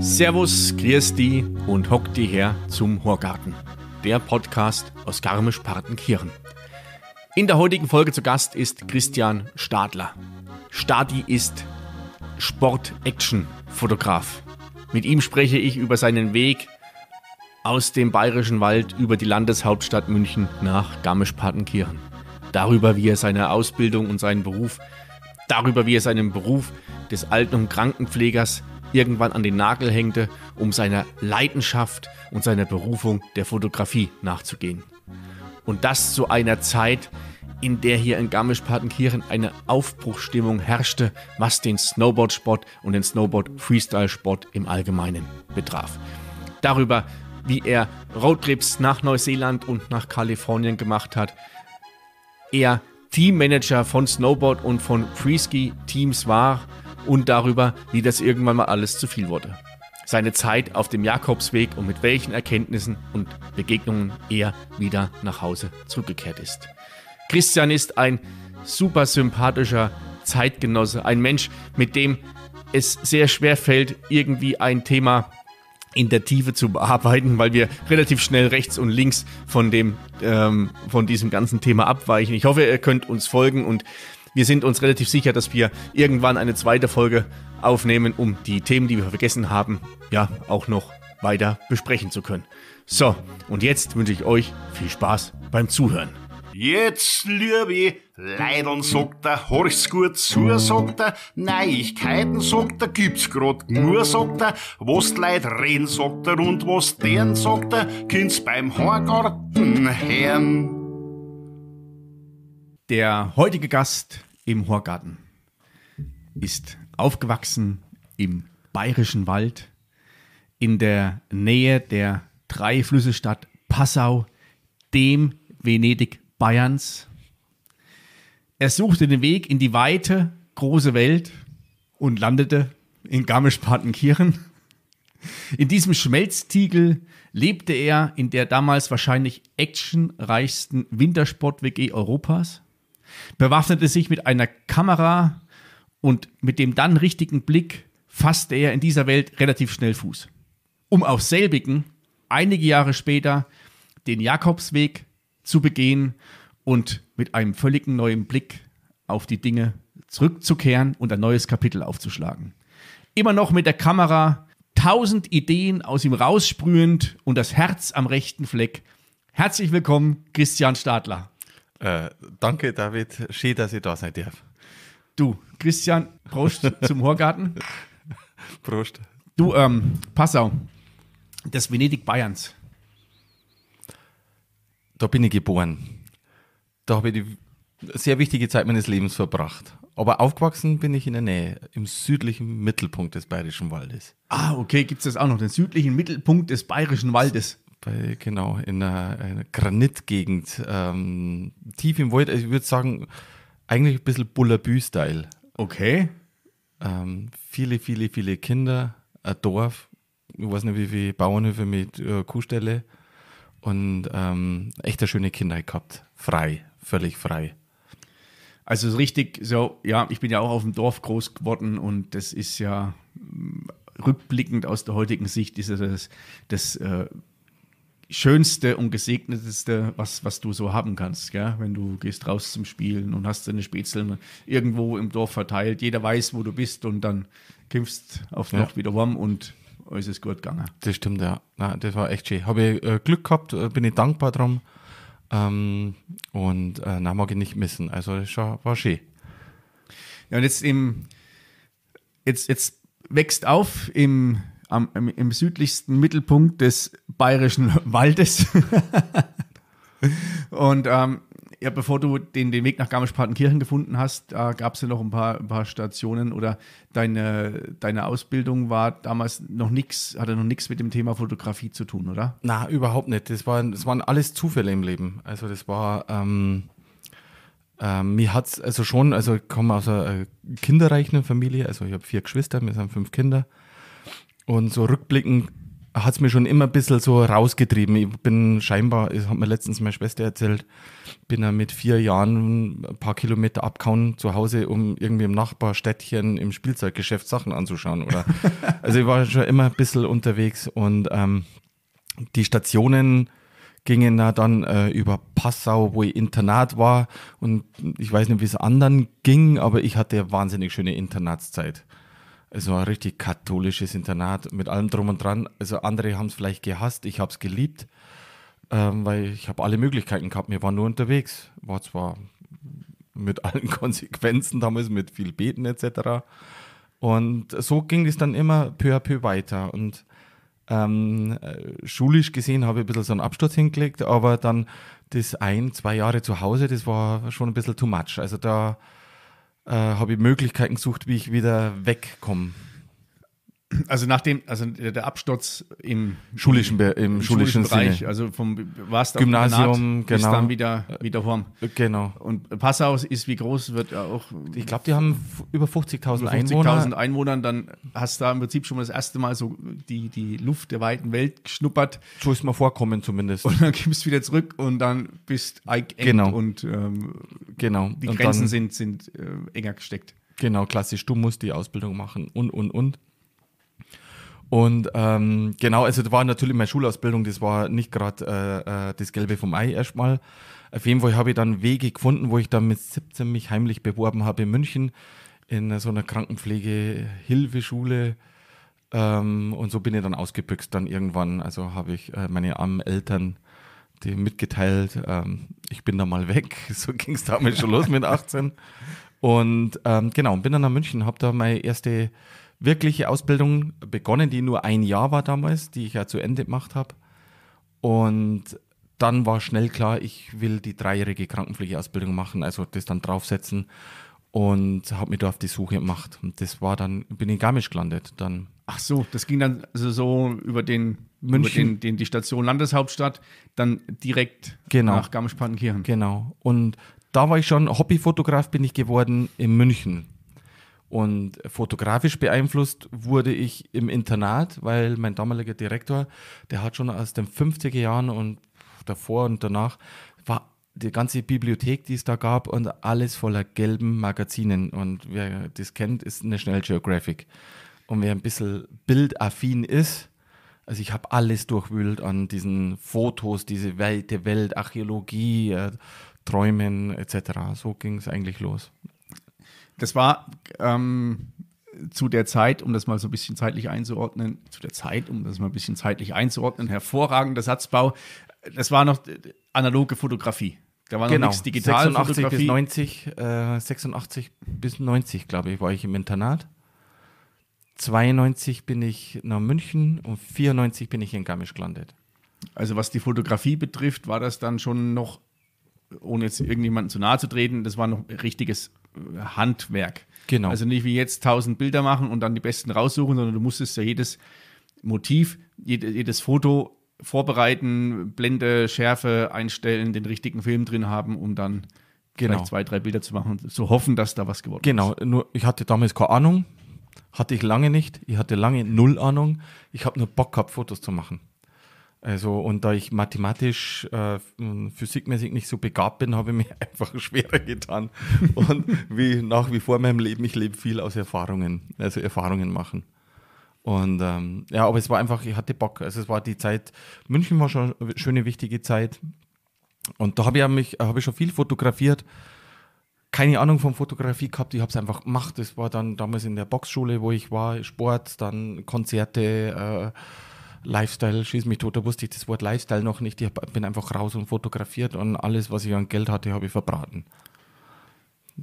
Servus, grüß dich und hock die her zum Horgarten, der Podcast aus Garmisch-Partenkirchen. In der heutigen Folge zu Gast ist Christian Stadler. Stadi ist Sport-Action-Fotograf. Mit ihm spreche ich über seinen Weg aus dem bayerischen Wald über die Landeshauptstadt München nach Garmisch-Partenkirchen. Darüber, wie er seine Ausbildung und seinen Beruf, darüber, wie er seinen Beruf des Alten- und Krankenpflegers irgendwann an den Nagel hängte, um seiner Leidenschaft und seiner Berufung der Fotografie nachzugehen. Und das zu einer Zeit, in der hier in Garmisch-Partenkirchen eine Aufbruchstimmung herrschte, was den Snowboard-Sport und den Snowboard-Freestyle-Sport im Allgemeinen betraf. Darüber, wie er Roadtrips nach Neuseeland und nach Kalifornien gemacht hat. Er Teammanager von Snowboard und von Freeski-Teams war und darüber, wie das irgendwann mal alles zu viel wurde. Seine Zeit auf dem Jakobsweg und mit welchen Erkenntnissen und Begegnungen er wieder nach Hause zurückgekehrt ist. Christian ist ein super sympathischer Zeitgenosse, ein Mensch, mit dem es sehr schwer fällt, irgendwie ein Thema zu in der Tiefe zu bearbeiten, weil wir relativ schnell rechts und links von dem ähm, von diesem ganzen Thema abweichen. Ich hoffe, ihr könnt uns folgen und wir sind uns relativ sicher, dass wir irgendwann eine zweite Folge aufnehmen, um die Themen, die wir vergessen haben, ja auch noch weiter besprechen zu können. So, und jetzt wünsche ich euch viel Spaß beim Zuhören. Jetzt, liebe Leidern, sagt er, horch's gut zu, sagt er, Neuigkeiten, sagt er, gibt's grad nur, sagt er, was die Leute reden, sagt er, und was deren, sagt er, kind's beim Horgarten hören. Der heutige Gast im Horgarten ist aufgewachsen im bayerischen Wald in der Nähe der dreiflüsse Passau, dem Venedig Bayerns. Er suchte den Weg in die weite, große Welt und landete in Garmisch-Partenkirchen. In diesem Schmelztiegel lebte er in der damals wahrscheinlich actionreichsten Wintersport-WG Europas, bewaffnete sich mit einer Kamera und mit dem dann richtigen Blick fasste er in dieser Welt relativ schnell Fuß, um auf selbigen einige Jahre später den Jakobsweg zu begehen und mit einem völligen neuen Blick auf die Dinge zurückzukehren und ein neues Kapitel aufzuschlagen. Immer noch mit der Kamera tausend Ideen aus ihm raussprühend und das Herz am rechten Fleck. Herzlich willkommen, Christian Stadler. Äh, danke, David. Schön, dass ich da sein darf. Du, Christian, Prost zum Horgarten. Prost. Du, ähm, Passau, das Venedig Bayerns da bin ich geboren. Da habe ich die sehr wichtige Zeit meines Lebens verbracht. Aber aufgewachsen bin ich in der Nähe, im südlichen Mittelpunkt des Bayerischen Waldes. Ah, okay, gibt es das auch noch, den südlichen Mittelpunkt des Bayerischen Waldes. Bei, genau, in einer, einer Granitgegend, ähm, tief im Wald. Also ich würde sagen, eigentlich ein bisschen Bullabü-Style. Okay. Ähm, viele, viele, viele Kinder, ein Dorf, ich weiß nicht, wie viele Bauernhöfe mit äh, Kuhställe und ähm, echt eine schöne Kindheit gehabt. Frei, völlig frei. Also richtig, so, ja, ich bin ja auch auf dem Dorf groß geworden und das ist ja mm, rückblickend aus der heutigen Sicht ist ja das, das äh, Schönste und Gesegneteste, was, was du so haben kannst, gell? wenn du gehst raus zum Spielen und hast deine Spätzeln irgendwo im Dorf verteilt. Jeder weiß, wo du bist und dann kämpfst auf ja. wieder warm und alles ist gut gegangen. Das stimmt, ja. Nein, das war echt schön. Habe ich äh, Glück gehabt, äh, bin ich dankbar drum. Ähm, und äh, nein, mag ich nicht missen. Also, das war schön. Ja, und jetzt im, jetzt, jetzt wächst auf im, am, im, im südlichsten Mittelpunkt des bayerischen Waldes. und ähm, ja, bevor du den, den Weg nach Garmisch-Partenkirchen gefunden hast, da äh, gab es ja noch ein paar, ein paar Stationen oder deine, deine Ausbildung war damals noch nichts, hatte noch nichts mit dem Thema Fotografie zu tun, oder? Na, überhaupt nicht. Das, war, das waren alles Zufälle im Leben. Also das war, ähm, ähm, mir hat es also schon, also ich komme aus einer äh, kinderreichen Familie, also ich habe vier Geschwister, wir sind fünf Kinder. Und so rückblickend hat es mir schon immer ein bisschen so rausgetrieben. Ich bin scheinbar, das hat mir letztens meine Schwester erzählt, bin er mit vier Jahren ein paar Kilometer abkauen zu Hause, um irgendwie im Nachbarstädtchen im Spielzeuggeschäft Sachen anzuschauen. Oder also ich war schon immer ein bisschen unterwegs und ähm, die Stationen gingen dann äh, über Passau, wo ich Internat war und ich weiß nicht, wie es anderen ging, aber ich hatte wahnsinnig schöne Internatszeit es war ein richtig katholisches Internat mit allem drum und dran. Also andere haben es vielleicht gehasst, ich habe es geliebt, ähm, weil ich habe alle Möglichkeiten gehabt. Wir waren nur unterwegs. War zwar mit allen Konsequenzen damals, mit viel Beten etc. Und so ging es dann immer peu à peu weiter. Und ähm, äh, schulisch gesehen habe ich ein bisschen so einen Absturz hingelegt, aber dann das ein, zwei Jahre zu Hause, das war schon ein bisschen too much. Also da äh, habe ich Möglichkeiten gesucht, wie ich wieder wegkomme also nach dem, also der Absturz im schulischen, im, im schulischen, schulischen Bereich, also vom warst auf Gymnasium, genau. bis dann wieder wieder Horm. Genau. Und Passau ist wie groß wird auch. Ich glaube, die haben über 50.000 Einwohner. 50.000 Einwohner, dann hast du da im Prinzip schon mal das erste Mal so die die Luft der weiten Welt geschnuppert. So ist mal vorkommen zumindest. Und dann kommst du wieder zurück und dann bist Ike genau. und ähm, genau. Die Grenzen dann, sind sind äh, enger gesteckt. Genau, klassisch. Du musst die Ausbildung machen und und und. Und ähm, genau, also da war natürlich meine Schulausbildung, das war nicht gerade äh, äh, das Gelbe vom Ei erstmal. Auf jeden Fall habe ich dann Wege gefunden, wo ich dann mit 17 mich heimlich beworben habe in München in so einer Krankenpflegehilfeschule. Ähm, und so bin ich dann ausgebüxt dann irgendwann. Also habe ich äh, meine armen Eltern dem mitgeteilt, ähm, ich bin da mal weg. So ging es damit schon los mit 18. Und ähm, genau, bin dann nach München, habe da meine erste wirkliche Ausbildung begonnen, die nur ein Jahr war damals, die ich ja zu Ende gemacht habe. Und dann war schnell klar, ich will die dreijährige Krankenpflegeausbildung machen, also das dann draufsetzen und habe mir da auf die Suche gemacht. Und das war dann, bin in Garmisch gelandet. Dann. Ach so, das ging dann also so über den München, über den, den, die Station Landeshauptstadt, dann direkt genau. nach Garmisch-Partenkirchen. Genau. Und da war ich schon Hobbyfotograf, bin ich geworden in München. Und fotografisch beeinflusst wurde ich im Internat, weil mein damaliger Direktor, der hat schon aus den 50er Jahren und davor und danach war die ganze Bibliothek, die es da gab, und alles voller gelben Magazinen. Und wer das kennt, ist National Geographic. Und wer ein bisschen bildaffin ist, also ich habe alles durchwühlt an diesen Fotos, diese weite Welt, Archäologie, äh, Träumen etc. So ging es eigentlich los das war ähm, zu der Zeit, um das mal so ein bisschen zeitlich einzuordnen, zu der Zeit, um das mal ein bisschen zeitlich einzuordnen, hervorragender Satzbau. Das war noch äh, analoge Fotografie. Da war genau. noch nichts digital. 86 Fotografie. Äh, bis 90, äh, 86 bis 90, glaube ich, war ich im Internat. 92 bin ich nach München und 94 bin ich in Garmisch gelandet. Also was die Fotografie betrifft, war das dann schon noch, ohne jetzt irgendjemandem zu nahe zu treten, das war noch richtiges Handwerk. Genau. Also nicht wie jetzt tausend Bilder machen und dann die besten raussuchen, sondern du musstest ja jedes Motiv, jedes Foto vorbereiten, Blende, Schärfe einstellen, den richtigen Film drin haben, um dann genau. vielleicht zwei, drei Bilder zu machen und zu hoffen, dass da was geworden genau. ist. Genau, nur ich hatte damals keine Ahnung, hatte ich lange nicht, ich hatte lange null Ahnung, ich habe nur Bock gehabt, Fotos zu machen. Also, und da ich mathematisch, äh, physikmäßig nicht so begabt bin, habe ich mir einfach schwerer getan. und wie nach wie vor in meinem Leben, ich lebe viel aus Erfahrungen, also Erfahrungen machen. Und ähm, ja, aber es war einfach, ich hatte Bock. Also, es war die Zeit, München war schon eine schöne, wichtige Zeit. Und da habe ich, mich, äh, hab ich schon viel fotografiert. Keine Ahnung von Fotografie gehabt, ich habe es einfach gemacht. Das war dann damals in der Boxschule, wo ich war, Sport, dann Konzerte. Äh, Lifestyle, schieß mich tot, da wusste ich das Wort Lifestyle noch nicht. Ich bin einfach raus und fotografiert und alles, was ich an Geld hatte, habe ich verbraten.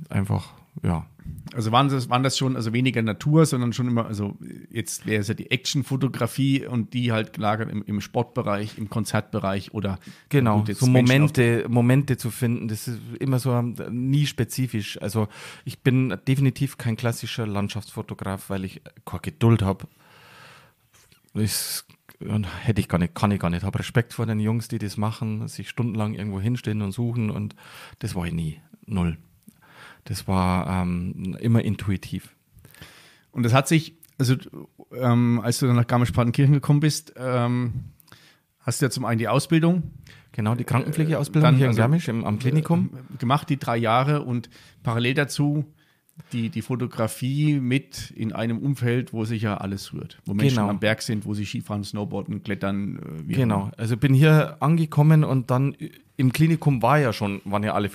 Einfach, ja. Also waren das, waren das schon also weniger Natur, sondern schon immer, also jetzt wäre es ja die Actionfotografie und die halt gelagert im, im, Sportbereich, im Konzertbereich oder genau gut, so Momente, Momente zu finden. Das ist immer so ähm, nie spezifisch. Also ich bin definitiv kein klassischer Landschaftsfotograf, weil ich keine Geduld habe. Es und hätte ich gar nicht, kann ich gar nicht. Habe Respekt vor den Jungs, die das machen, sich stundenlang irgendwo hinstehen und suchen und das war ich nie. Null. Das war ähm, immer intuitiv. Und das hat sich, also ähm, als du dann nach Garmisch-Partenkirchen gekommen bist, ähm, hast du ja zum einen die Ausbildung. Genau, die Krankenpflegeausbildung äh, dann, hier in also, Garmisch im, am Klinikum. Äh, gemacht, die drei Jahre und parallel dazu die, die Fotografie mit in einem Umfeld, wo sich ja alles rührt. Wo Menschen genau. am Berg sind, wo sie Skifahren, Snowboarden, Klettern. Äh, genau. Haben. Also bin hier angekommen und dann äh, im Klinikum war ja schon, waren ja alle,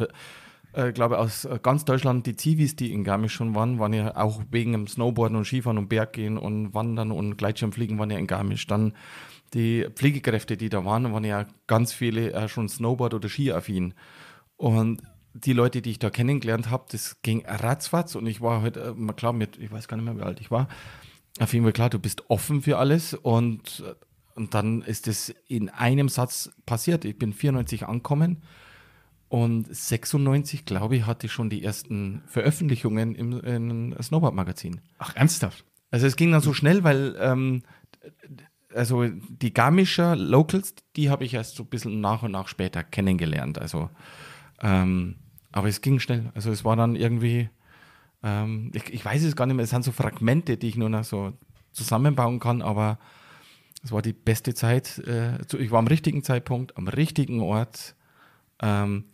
äh, glaube aus äh, ganz Deutschland die Zivis, die in Garmisch schon waren, waren ja auch wegen dem Snowboarden und Skifahren und Berggehen und Wandern und Gleitschirmfliegen waren ja in Garmisch. Dann die Pflegekräfte, die da waren, waren ja ganz viele äh, schon Snowboard- oder Skiaffin. Und die Leute, die ich da kennengelernt habe, das ging ratzfatz und ich war halt, klar, äh, mit, ich weiß gar nicht mehr, wie alt ich war, auf jeden Fall klar, du bist offen für alles und, äh, und dann ist es in einem Satz passiert. Ich bin 94 angekommen und 96, glaube ich, hatte ich schon die ersten Veröffentlichungen im, im Snowboard-Magazin. Ach, ernsthaft? Also es ging dann so schnell, weil ähm, also die Garmischer Locals, die habe ich erst so ein bisschen nach und nach später kennengelernt. Also ähm, aber es ging schnell. Also es war dann irgendwie, ähm, ich, ich, weiß es gar nicht mehr, es sind so Fragmente, die ich nur noch so zusammenbauen kann, aber es war die beste Zeit. Äh, ich war am richtigen Zeitpunkt, am richtigen Ort. Ähm,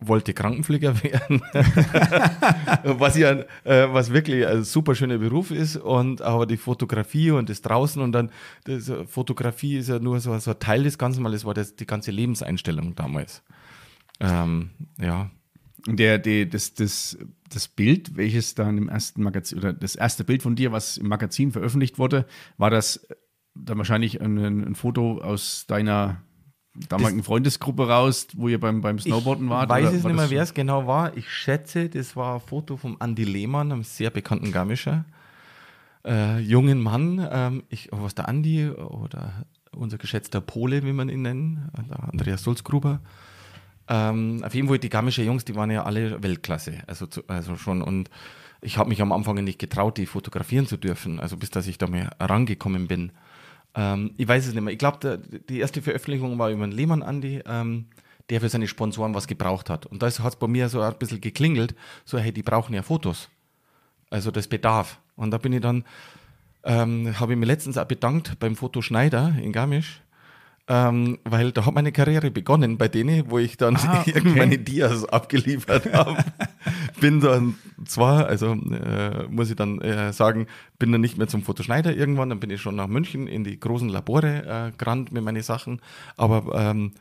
wollte Krankenpfleger werden, was ja äh, was wirklich ein super schöner Beruf ist und aber die Fotografie und das draußen und dann das, Fotografie ist ja nur so, so ein Teil des Ganzen, weil es war das, die ganze Lebenseinstellung damals. Ähm, ja. Der, der, das, das, das Bild, welches dann im ersten Magazin, oder das erste Bild von dir, was im Magazin veröffentlicht wurde, war das äh, dann wahrscheinlich ein, ein Foto aus deiner damaligen das, Freundesgruppe raus, wo ihr beim, beim Snowboarden wart? Ich weiß es nicht mehr, wer es genau war. Ich schätze, das war ein Foto von Andy Lehmann, einem sehr bekannten Garmischer, äh, jungen Mann. Ähm, ich, oh, was der Andi oder unser geschätzter Pole, wie man ihn nennt, äh, Andreas Sulzgruber. Ähm, auf jeden Fall, die Garmische Jungs, die waren ja alle Weltklasse, also, zu, also schon. Und ich habe mich am Anfang nicht getraut, die fotografieren zu dürfen, also bis dass ich da mal rangekommen bin. Ähm, ich weiß es nicht mehr. Ich glaube, die erste Veröffentlichung war über den Lehmann Andi, ähm, der für seine Sponsoren was gebraucht hat. Und da hat es bei mir so ein bisschen geklingelt, so, hey, die brauchen ja Fotos. Also das bedarf. Und da bin ich dann, ähm, habe ich mir letztens auch bedankt beim Fotoschneider in Garmisch, ähm, weil da hat meine Karriere begonnen bei denen, wo ich dann ah, okay. meine Dias abgeliefert habe. bin dann zwar, also äh, muss ich dann äh, sagen, bin dann nicht mehr zum Fotoschneider irgendwann, dann bin ich schon nach München in die großen Labore äh, gerannt mit meinen Sachen, aber ähm,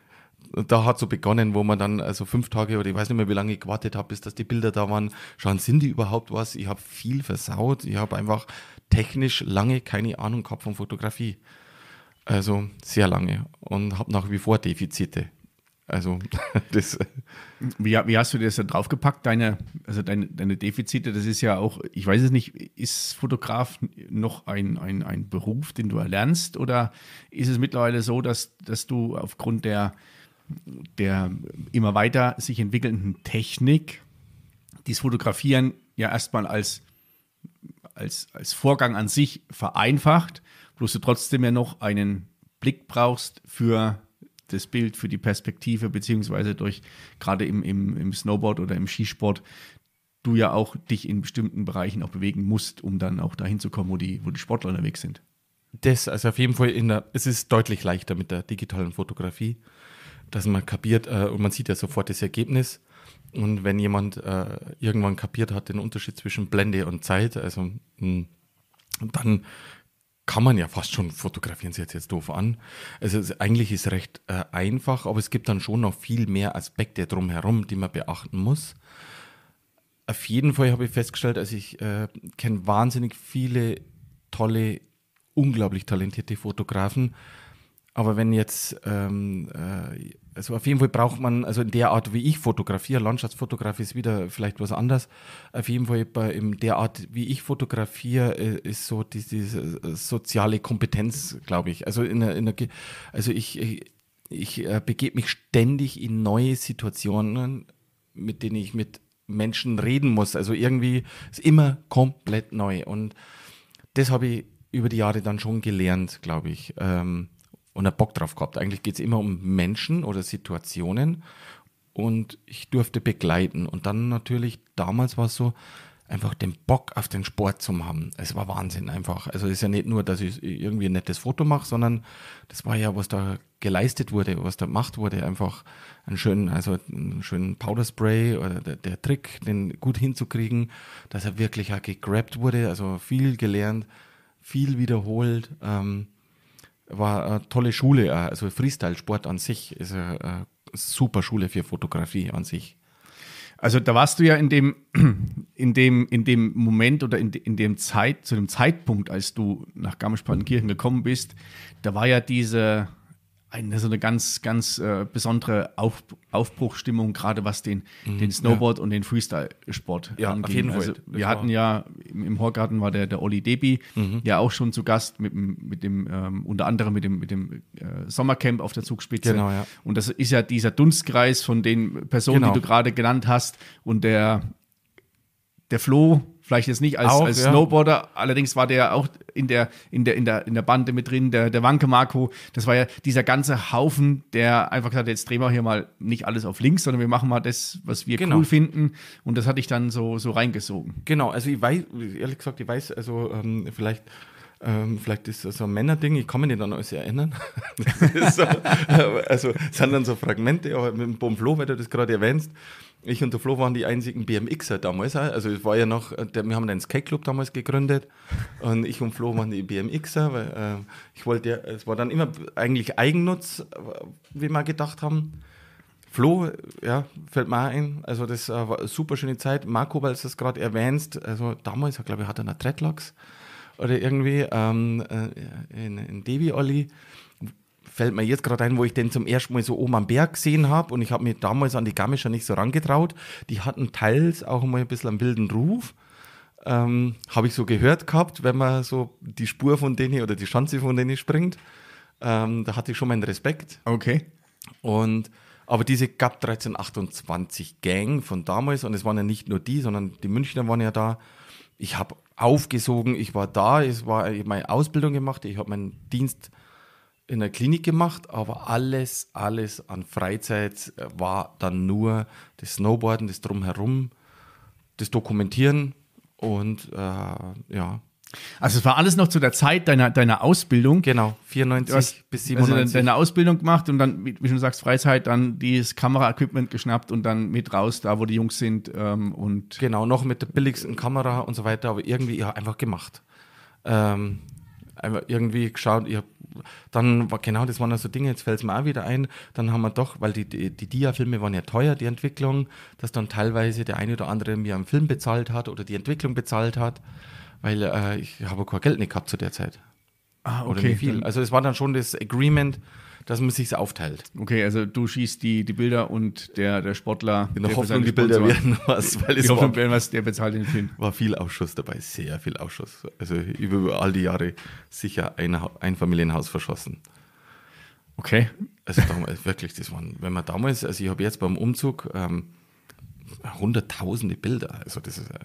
da hat so begonnen, wo man dann also fünf Tage oder ich weiß nicht mehr, wie lange ich gewartet habe, bis dass die Bilder da waren. Schauen, sind die überhaupt was? Ich habe viel versaut. Ich habe einfach technisch lange keine Ahnung gehabt von Fotografie. Also sehr lange und habe nach wie vor Defizite. Also das. Wie, wie, hast du das dann draufgepackt? Deine, also deine, deine Defizite, das ist ja auch, ich weiß es nicht, ist Fotograf noch ein, ein, ein Beruf, den du erlernst? Oder ist es mittlerweile so, dass, dass du aufgrund der, der immer weiter sich entwickelnden Technik dieses Fotografieren ja erstmal als, als, als Vorgang an sich vereinfacht? bloß du trotzdem ja noch einen Blick brauchst für das Bild, für die Perspektive, beziehungsweise durch gerade im, im, im Snowboard oder im Skisport du ja auch dich in bestimmten Bereichen auch bewegen musst, um dann auch dahin zu kommen, wo die, wo die Sportler unterwegs sind. Das, also auf jeden Fall, in der, es ist deutlich leichter mit der digitalen Fotografie, dass man kapiert äh, und man sieht ja sofort das Ergebnis. Und wenn jemand äh, irgendwann kapiert hat den Unterschied zwischen Blende und Zeit, also mh, hm, dann kann man ja fast schon fotografieren, sie jetzt jetzt doof an. Also es ist, eigentlich ist es recht äh, einfach, aber es gibt dann schon noch viel mehr Aspekte drumherum, die man beachten muss. Auf jeden Fall habe ich festgestellt, also ich äh, kenne wahnsinnig viele tolle, unglaublich talentierte Fotografen. Aber wenn jetzt ähm, äh, also auf jeden Fall braucht man, also in der Art, wie ich fotografiere, Landschaftsfotograf ist wieder vielleicht was anderes. Auf jeden Fall bei, in der Art, wie ich fotografiere, äh, ist so diese, diese äh, soziale Kompetenz, glaube ich. Also, in einer, in einer, also ich, ich, ich äh, begebe mich ständig in neue Situationen, mit denen ich mit Menschen reden muss. Also irgendwie ist immer komplett neu. Und das habe ich über die Jahre dann schon gelernt, glaube ich. Ähm, und hat Bock drauf gehabt. Eigentlich geht es immer um Menschen oder Situationen und ich durfte begleiten. Und dann natürlich, damals war es so, einfach den Bock auf den Sport zu haben. Es war Wahnsinn einfach. Also es ist ja nicht nur, dass ich irgendwie ein nettes Foto mache, sondern das war ja, was da geleistet wurde, was da gemacht wurde. Einfach einen schönen, also einen schönen Powderspray oder der, der Trick, den gut hinzukriegen, dass er wirklich auch gegrabt wurde, also viel gelernt, viel wiederholt. Ähm, war eine tolle Schule, also Freestyle-Sport an sich ist eine super Schule für Fotografie an sich. Also da warst du ja in dem, in dem, in dem Moment oder in, in dem Zeit, zu dem Zeitpunkt, als du nach Garmisch-Partenkirchen gekommen bist, da war ja diese, eine, so eine ganz, ganz äh, besondere Auf, Aufbruchstimmung, gerade was den, mhm, den Snowboard ja. und den Freestyle-Sport ja, angeht. Auf jeden Fall. Also, wir hatten ja im, im Horgarten war der, der Olli Debi mhm. ja auch schon zu Gast mit, mit dem, ähm, unter anderem mit dem, mit dem äh, Sommercamp auf der Zugspitze. Genau, ja. Und das ist ja dieser Dunstkreis von den Personen, genau. die du gerade genannt hast und der, der Flo, Vielleicht jetzt nicht als, auch, als ja. Snowboarder, allerdings war der auch in der, in der, in der, in der Bande mit drin, der, der Wanke Marco. Das war ja dieser ganze Haufen, der einfach gesagt hat, jetzt drehen wir hier mal nicht alles auf links, sondern wir machen mal das, was wir genau. cool finden. Und das hatte ich dann so, so reingesogen. Genau, also ich weiß, ehrlich gesagt, ich weiß, also ähm, vielleicht ähm, vielleicht ist das so ein Männerding, ich kann mich nicht an alles erinnern. so, also sind dann so Fragmente, aber mit dem Bom Flo, weil du das gerade erwähnst, ich und der Flo waren die einzigen BMXer damals. Also es war ja noch, äh, wir haben den Skate Club damals gegründet und ich und Flo waren die BMXer, weil äh, ich wollte ja, es war dann immer eigentlich Eigennutz, äh, wie wir gedacht haben. Flo, ja, fällt mir auch ein. Also, das äh, war eine super schöne Zeit. Marco, weil du das gerade erwähnst, also damals, glaube ich, hat er einen Dreadlocks oder irgendwie ähm, äh, in, in Devi-Olli fällt mir jetzt gerade ein, wo ich den zum ersten Mal so oben am Berg gesehen habe und ich habe mir damals an die Garmischer nicht so rangetraut. Die hatten teils auch mal ein bisschen einen wilden Ruf. Ähm, habe ich so gehört gehabt, wenn man so die Spur von denen oder die Schanze von denen springt. Ähm, da hatte ich schon meinen Respekt. Okay. Und aber diese GAP 1328 Gang von damals, und es waren ja nicht nur die, sondern die Münchner waren ja da. Ich habe aufgesogen. Ich war da, es war, ich habe meine Ausbildung gemacht, ich habe meinen Dienst in der Klinik gemacht, aber alles, alles an Freizeit war dann nur das Snowboarden, das Drumherum, das Dokumentieren und äh, ja, also es war alles noch zu der Zeit deiner, deiner Ausbildung. Genau, 94 hast, bis 97. Also deine Ausbildung gemacht und dann, wie du sagst, Freizeit, dann dieses Kameraequipment geschnappt und dann mit raus, da wo die Jungs sind ähm, und. Genau, noch mit der billigsten Kamera und so weiter, aber irgendwie ja, einfach gemacht. Ähm, einfach irgendwie geschaut, ich hab, dann war genau, das waren so also Dinge, jetzt fällt es mir auch wieder ein, dann haben wir doch, weil die, die, die Dia-Filme waren ja teuer, die Entwicklung, dass dann teilweise der eine oder andere mir einen Film bezahlt hat oder die Entwicklung bezahlt hat weil äh, ich habe kein Geld nicht gehabt zu der Zeit. Ah, okay. Oder nicht viel. Also es war dann schon das Agreement, dass man sich's aufteilt. Okay, also du schießt die, die Bilder und der, der Sportler. In der, der Hoffnung, die Bilder werden was. Weil die es Hoffnung werden was, der bezahlt den Film. War viel Ausschuss dabei, sehr viel Ausschuss. Also über all die Jahre sicher ein, ein Familienhaus verschossen. Okay. Also damals, wirklich, das waren, wenn man damals, also ich habe jetzt beim Umzug ähm, hunderttausende Bilder. Also das ist. Äh,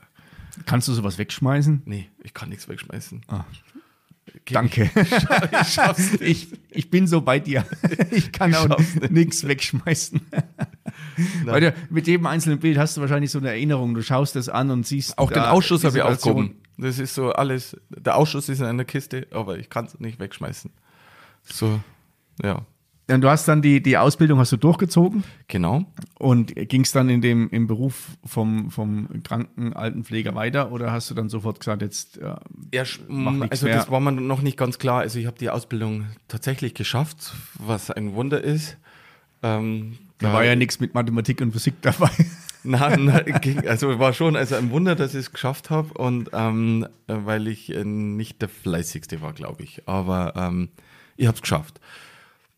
Kannst du sowas wegschmeißen? Nee, ich kann nichts wegschmeißen. Ah. Okay. Danke. Ich, Ich, ich, bin so bei dir. Ich kann ich auch nichts wegschmeißen. Weil du, mit jedem einzelnen Bild hast du wahrscheinlich so eine Erinnerung. Du schaust das an und siehst. Auch den Ausschuss habe ich aufgehoben. Das ist so alles. Der Ausschuss ist in einer Kiste, aber ich kann es nicht wegschmeißen. So, ja. Und du hast dann die, die Ausbildung hast du durchgezogen. Genau. Und ging es dann in dem, im Beruf vom, vom Kranken, Altenpfleger weiter oder hast du dann sofort gesagt, jetzt äh, ja, ja mm, Also mehr. das war mir noch nicht ganz klar. Also ich habe die Ausbildung tatsächlich geschafft, was ein Wunder ist. Ähm, da, da war ja nichts mit Mathematik und Physik dabei. Nein, nein, also war schon also ein Wunder, dass ich es geschafft habe und ähm, äh, weil ich äh, nicht der fleißigste war, glaube ich. Aber ähm, ich habe es geschafft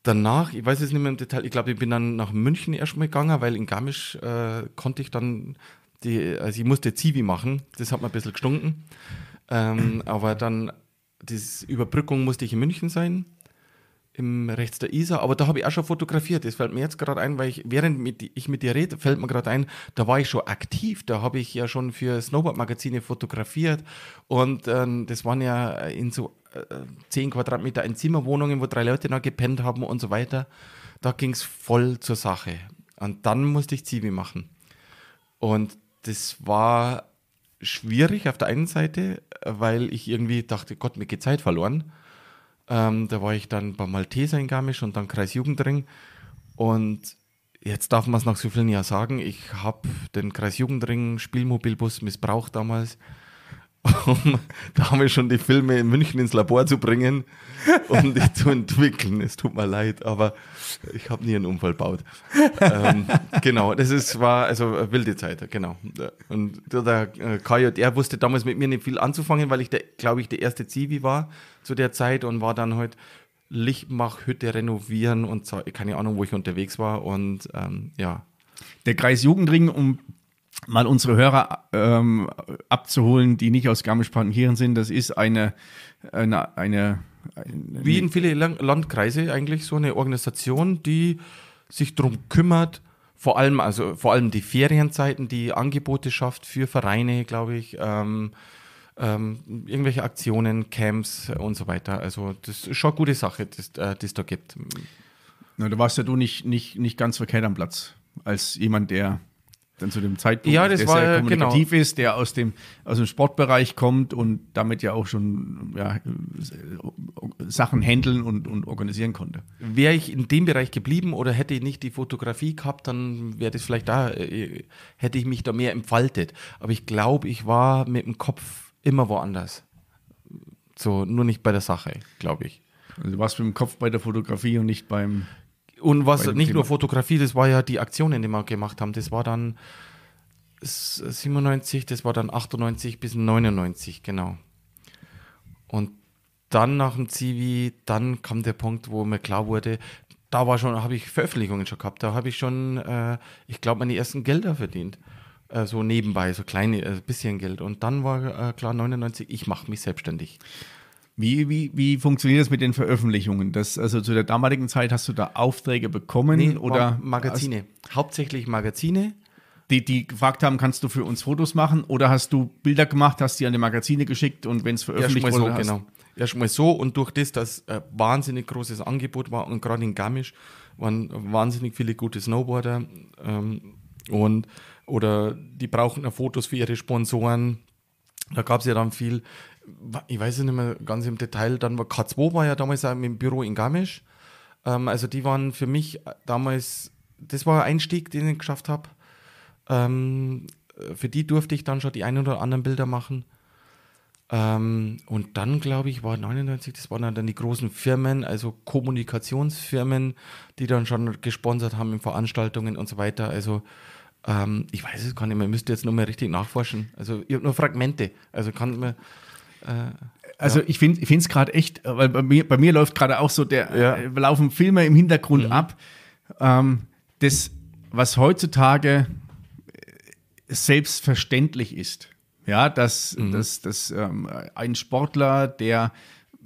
danach, ich weiß es nicht mehr im Detail, ich glaube, ich bin dann nach München erstmal gegangen, weil in Garmisch äh, konnte ich dann, die, also ich musste Zivi machen, das hat mir ein bisschen gestunken. Ähm, aber dann, diese Überbrückung musste ich in München sein, im rechts der Isar, aber da habe ich auch schon fotografiert. Das fällt mir jetzt gerade ein, weil ich, während mit, ich mit dir rede, fällt mir gerade ein, da war ich schon aktiv, da habe ich ja schon für Snowboard-Magazine fotografiert und ähm, das waren ja in so 10 äh, Quadratmeter Einzimmerwohnungen, wo drei Leute noch gepennt haben und so weiter. Da ging es voll zur Sache. Und dann musste ich Zivi machen. Und das war schwierig auf der einen Seite, weil ich irgendwie dachte, Gott, mir geht Zeit verloren. Ähm, da war ich dann beim Malteser in Garmisch und dann Kreisjugendring. Und jetzt darf man es nach so vielen Jahren sagen, ich habe den Kreisjugendring Spielmobilbus missbraucht damals um damals schon die Filme in München ins Labor zu bringen, um die zu entwickeln. Es tut mir leid, aber ich habe nie einen Unfall gebaut. ähm, genau, das ist, war also wilde Zeit, genau. Und der KJR äh, wusste damals mit mir nicht viel anzufangen, weil ich, glaube ich, der erste Zivi war zu der Zeit und war dann halt Lichtmachhütte renovieren und keine Ahnung, wo ich unterwegs war. Und ähm, ja. Der Kreis Jugendring um mal unsere Hörer ähm, abzuholen, die nicht aus Garmisch-Partenkirchen sind. Das ist eine, eine, eine, eine wie in viele Landkreise eigentlich so eine Organisation, die sich darum kümmert, vor allem also vor allem die Ferienzeiten, die Angebote schafft für Vereine, glaube ich. Ähm, ähm, irgendwelche Aktionen, Camps und so weiter. Also das ist schon eine gute Sache, das äh, es da gibt. Na, da warst ja du nicht, nicht, nicht ganz verkehrt am Platz, als jemand, der dann zu dem Zeitpunkt, ja, das der war, sehr genau kommunikativ genau. ist, der aus dem, aus dem Sportbereich kommt und damit ja auch schon ja, äh, Sachen handeln und, und organisieren konnte. Wäre ich in dem Bereich geblieben oder hätte ich nicht die Fotografie gehabt, dann wäre das vielleicht da, äh, hätte ich mich da mehr entfaltet. Aber ich glaube, ich war mit dem Kopf immer woanders. So, nur nicht bei der Sache, glaube ich. Also du warst mit dem Kopf bei der Fotografie und nicht beim und was nicht Thema. nur Fotografie, das war ja die Aktionen, die wir gemacht haben. Das war dann 97, das war dann 98 bis 99, genau. Und dann nach dem Zivi, dann kam der Punkt, wo mir klar wurde, da war schon, habe ich Veröffentlichungen schon gehabt, da habe ich schon, äh, ich glaube, meine ersten Gelder verdient. Äh, so nebenbei, so kleine, äh, bisschen Geld. Und dann war äh, klar, 99, ich mache mich selbstständig. Wie, wie, wie funktioniert das mit den Veröffentlichungen? Das, also zu der damaligen Zeit hast du da Aufträge bekommen nee, oder? Magazine, hast, hauptsächlich Magazine. Die, die gefragt haben, kannst du für uns Fotos machen oder hast du Bilder gemacht, hast die an die Magazine geschickt und wenn es veröffentlicht genau. ja, wurde, so, genau. mal so und durch das, dass äh, wahnsinnig großes Angebot war und gerade in Garmisch waren wahnsinnig viele gute Snowboarder ähm, und oder die brauchen Fotos für ihre Sponsoren. Da gab es ja dann viel ich weiß es nicht mehr ganz im Detail, dann war K2 war ja damals auch im Büro in Garmisch. Ähm, also die waren für mich äh, damals, das war ein Einstieg, den ich geschafft habe. Ähm, für die durfte ich dann schon die ein oder anderen Bilder machen. Ähm, und dann, glaube ich, war 99, das waren dann die großen Firmen, also Kommunikationsfirmen, die dann schon gesponsert haben in Veranstaltungen und so weiter. Also ähm, ich weiß es gar nicht mehr, müsste jetzt nur mal richtig nachforschen. Also ich habe nur Fragmente. Also kann man äh, also ja. ich finde es gerade echt, weil bei mir, bei mir läuft gerade auch so der, ja. äh, laufen Filme im Hintergrund mhm. ab. Ähm, das, was heutzutage äh, selbstverständlich ist. Ja, dass, mhm. dass, dass ähm, ein Sportler, der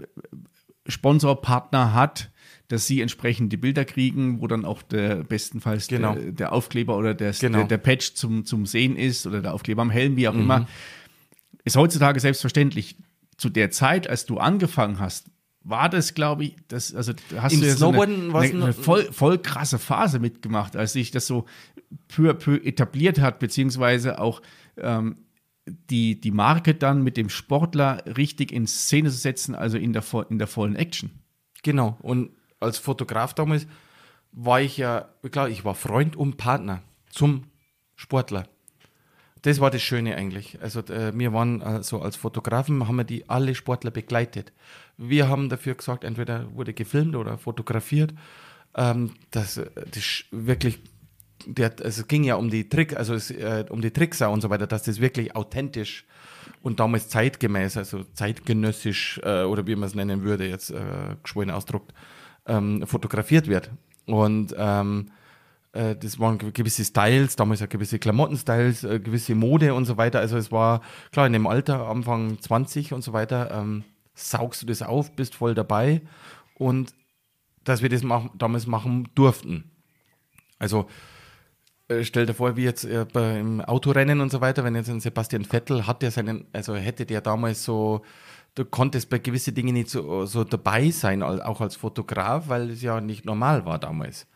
äh, Sponsorpartner hat, dass sie entsprechend die Bilder kriegen, wo dann auch der bestenfalls genau. der, der, Aufkleber oder der, genau. der, der, Patch zum, zum Sehen ist oder der Aufkleber am Helm, wie auch mhm. immer. Ist heutzutage selbstverständlich. Zu der Zeit, als du angefangen hast, war das, glaube ich, das, also hast Im du ja so eine, eine, eine voll, voll, krasse Phase mitgemacht, als sich das so peu à peu etabliert hat, beziehungsweise auch ähm, die, die Marke dann mit dem Sportler richtig in Szene zu setzen, also in der, in der vollen Action. Genau, und als Fotograf damals war ich ja, klar, ich war Freund und Partner zum Sportler das war das Schöne eigentlich. Also äh, wir waren äh, so also als Fotografen, haben wir die alle Sportler begleitet. Wir haben dafür gesorgt, entweder wurde gefilmt oder fotografiert. dass ähm, das, äh, wirklich, der, also es ging ja um die Trick, also es, um die Trickser und so weiter, dass das wirklich authentisch und damals zeitgemäß, also zeitgenössisch oder wie man es nennen würde, jetzt äh, geschwollen ausdruckt, ähm, fotografiert wird. Und ähm, äh, das waren gewisse Styles, damals ja gewisse Klamottenstyles, äh, gewisse Mode und so weiter. Also es war, klar, in dem Alter, Anfang 20 und so weiter, ähm, saugst du das auf, bist voll dabei und dass wir das mach, damals machen durften. Also äh, stell dir vor, wie jetzt äh, beim Autorennen und so weiter, wenn jetzt ein Sebastian Vettel hat der seinen, also hätte der damals so, du konntest bei gewissen Dingen nicht so, so dabei sein, auch als Fotograf, weil es ja nicht normal war damals.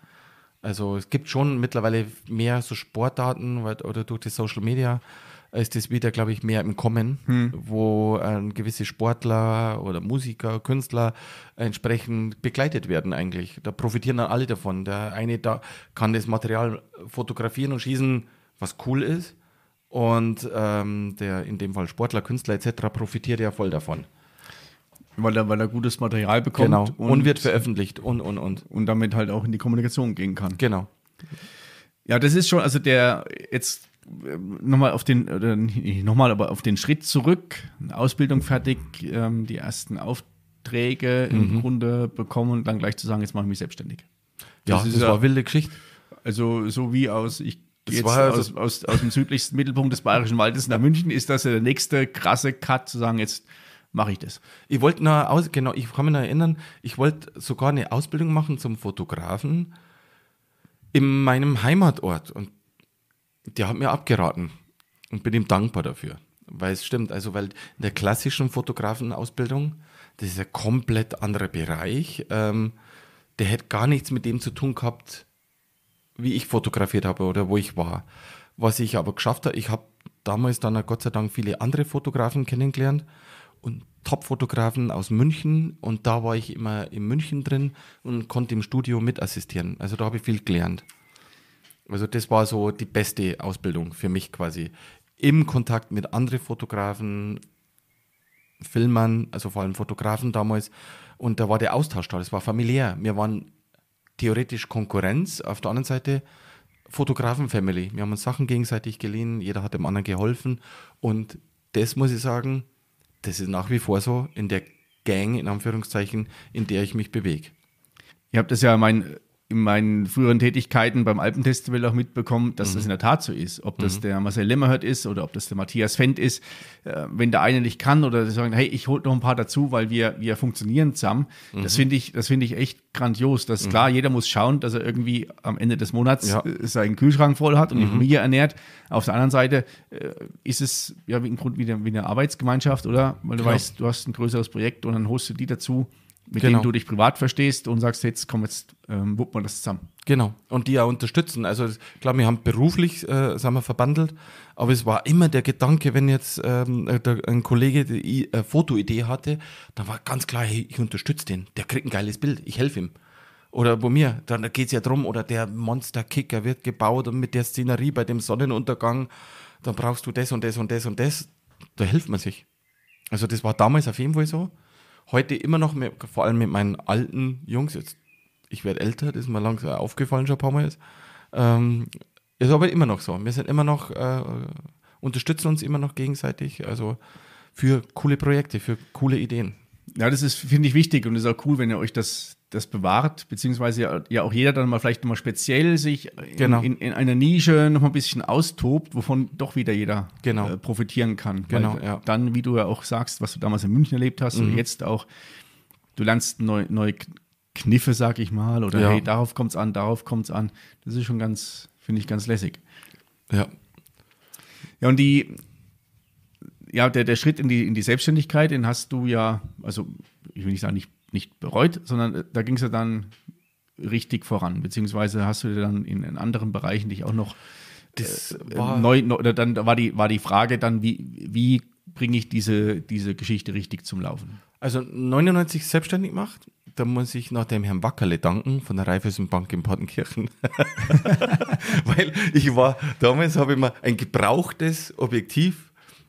Also es gibt schon mittlerweile mehr so Sportdaten oder durch die Social Media ist das wieder, glaube ich, mehr im Kommen, hm. wo ähm, gewisse Sportler oder Musiker, Künstler entsprechend begleitet werden eigentlich. Da profitieren dann alle davon. Der eine da kann das Material fotografieren und schießen, was cool ist. Und ähm, der in dem Fall Sportler, Künstler etc. profitiert ja voll davon. Weil er, weil er gutes Material bekommt. Genau. Und, und wird veröffentlicht und, und, und. Und damit halt auch in die Kommunikation gehen kann. Genau. Ja, das ist schon, also der jetzt äh, nochmal auf den, nochmal, aber auf den Schritt zurück, Ausbildung fertig, ähm, die ersten Aufträge mhm. im Grunde bekommen und dann gleich zu sagen, jetzt mache ich mich selbstständig. Ja, das, das war eine wilde Geschichte. Also so wie aus, ich das war also aus, aus, aus dem südlichsten Mittelpunkt des Bayerischen Waldes nach München, ist das ja der nächste krasse Cut, zu sagen, jetzt mache ich das. Ich wollte noch, aus, genau, ich kann mich noch erinnern, ich wollte sogar eine Ausbildung machen zum Fotografen in meinem Heimatort und der hat mir abgeraten und bin ihm dankbar dafür, weil es stimmt, also weil in der klassischen Fotografenausbildung, das ist ein komplett anderer Bereich, ähm, der hätte gar nichts mit dem zu tun gehabt, wie ich fotografiert habe oder wo ich war. Was ich aber geschafft habe, ich habe damals dann Gott sei Dank viele andere Fotografen kennengelernt, und Top-Fotografen aus München und da war ich immer in München drin und konnte im Studio mitassistieren. Also da habe ich viel gelernt. Also das war so die beste Ausbildung für mich quasi. Im Kontakt mit anderen Fotografen, Filmern, also vor allem Fotografen damals. Und da war der Austausch da, das war familiär. Wir waren theoretisch Konkurrenz, auf der anderen Seite Fotografen-Family. Wir haben uns Sachen gegenseitig geliehen, jeder hat dem anderen geholfen. Und das muss ich sagen, das ist nach wie vor so in der Gang, in Anführungszeichen, in der ich mich bewege. Ihr habt das ja, mein, in meinen früheren Tätigkeiten beim Alpentestival auch mitbekommen, dass mhm. das in der Tat so ist. Ob das mhm. der Marcel Lemmerhört ist oder ob das der Matthias Fendt ist, äh, wenn der eine nicht kann oder sagen, hey, ich hole noch ein paar dazu, weil wir, wir funktionieren zusammen. Mhm. Das finde ich, das ich echt grandios. Das ist mhm. klar, jeder muss schauen, dass er irgendwie am Ende des Monats ja. Äh, seinen Kühlschrank voll hat und die mhm. Familie ernährt. Auf der anderen Seite äh, ist es ja wie, ein Grund, wie, eine, wie eine Arbeitsgemeinschaft, oder? Weil du genau. weißt, du hast ein größeres Projekt und dann holst du die dazu mit genau. denen du dich privat verstehst und sagst, jetzt komm, jetzt ähm, wuppt man das zusammen. Genau, und die ja unterstützen. Also ich glaube, wir haben beruflich, äh, sind wir verbandelt, aber es war immer der Gedanke, wenn jetzt ähm, äh, der, ein Kollege die äh, Fotoidee hatte, dann war ganz klar, hey, ich unterstütze den, der kriegt ein geiles Bild, ich helfe ihm. Oder bei mir, dann geht es ja drum, oder der Monsterkicker wird gebaut und mit der Szenerie bei dem Sonnenuntergang, dann brauchst du das und das und das und das, da hilft man sich. Also das war damals auf jeden Fall so heute immer noch, mit, vor allem mit meinen alten Jungs, jetzt, ich werde älter, das ist mir langsam aufgefallen schon ein paar Mal jetzt, ähm, ist aber immer noch so. Wir sind immer noch, äh, unterstützen uns immer noch gegenseitig, also für coole Projekte, für coole Ideen. Ja, das ist, finde ich, wichtig und ist auch cool, wenn ihr euch das das bewahrt, beziehungsweise ja auch jeder dann mal vielleicht mal speziell sich in, genau. in, in, einer Nische noch mal ein bisschen austobt, wovon doch wieder jeder genau. äh, profitieren kann. Genau, Weil, ja. Dann, wie du ja auch sagst, was du damals in München erlebt hast mhm. und jetzt auch, du lernst neu, neue Kniffe, sag ich mal, oder ja. hey, darauf kommt's an, darauf kommt es an. Das ist schon ganz, finde ich, ganz lässig. Ja. Ja, und die, ja, der, der Schritt in die, in die Selbstständigkeit, den hast du ja, also ich will nicht sagen, nicht nicht bereut, sondern äh, da ging es ja dann richtig voran, beziehungsweise hast du dann in, in anderen Bereichen dich auch noch das äh, äh, war neu, neu, dann war die, war die Frage dann, wie, wie bringe ich diese, diese Geschichte richtig zum Laufen? Also 99 selbstständig macht, da muss ich nach dem Herrn Wackerle danken von der Bank in Partenkirchen. Weil ich war, damals habe ich mir ein gebrauchtes Objektiv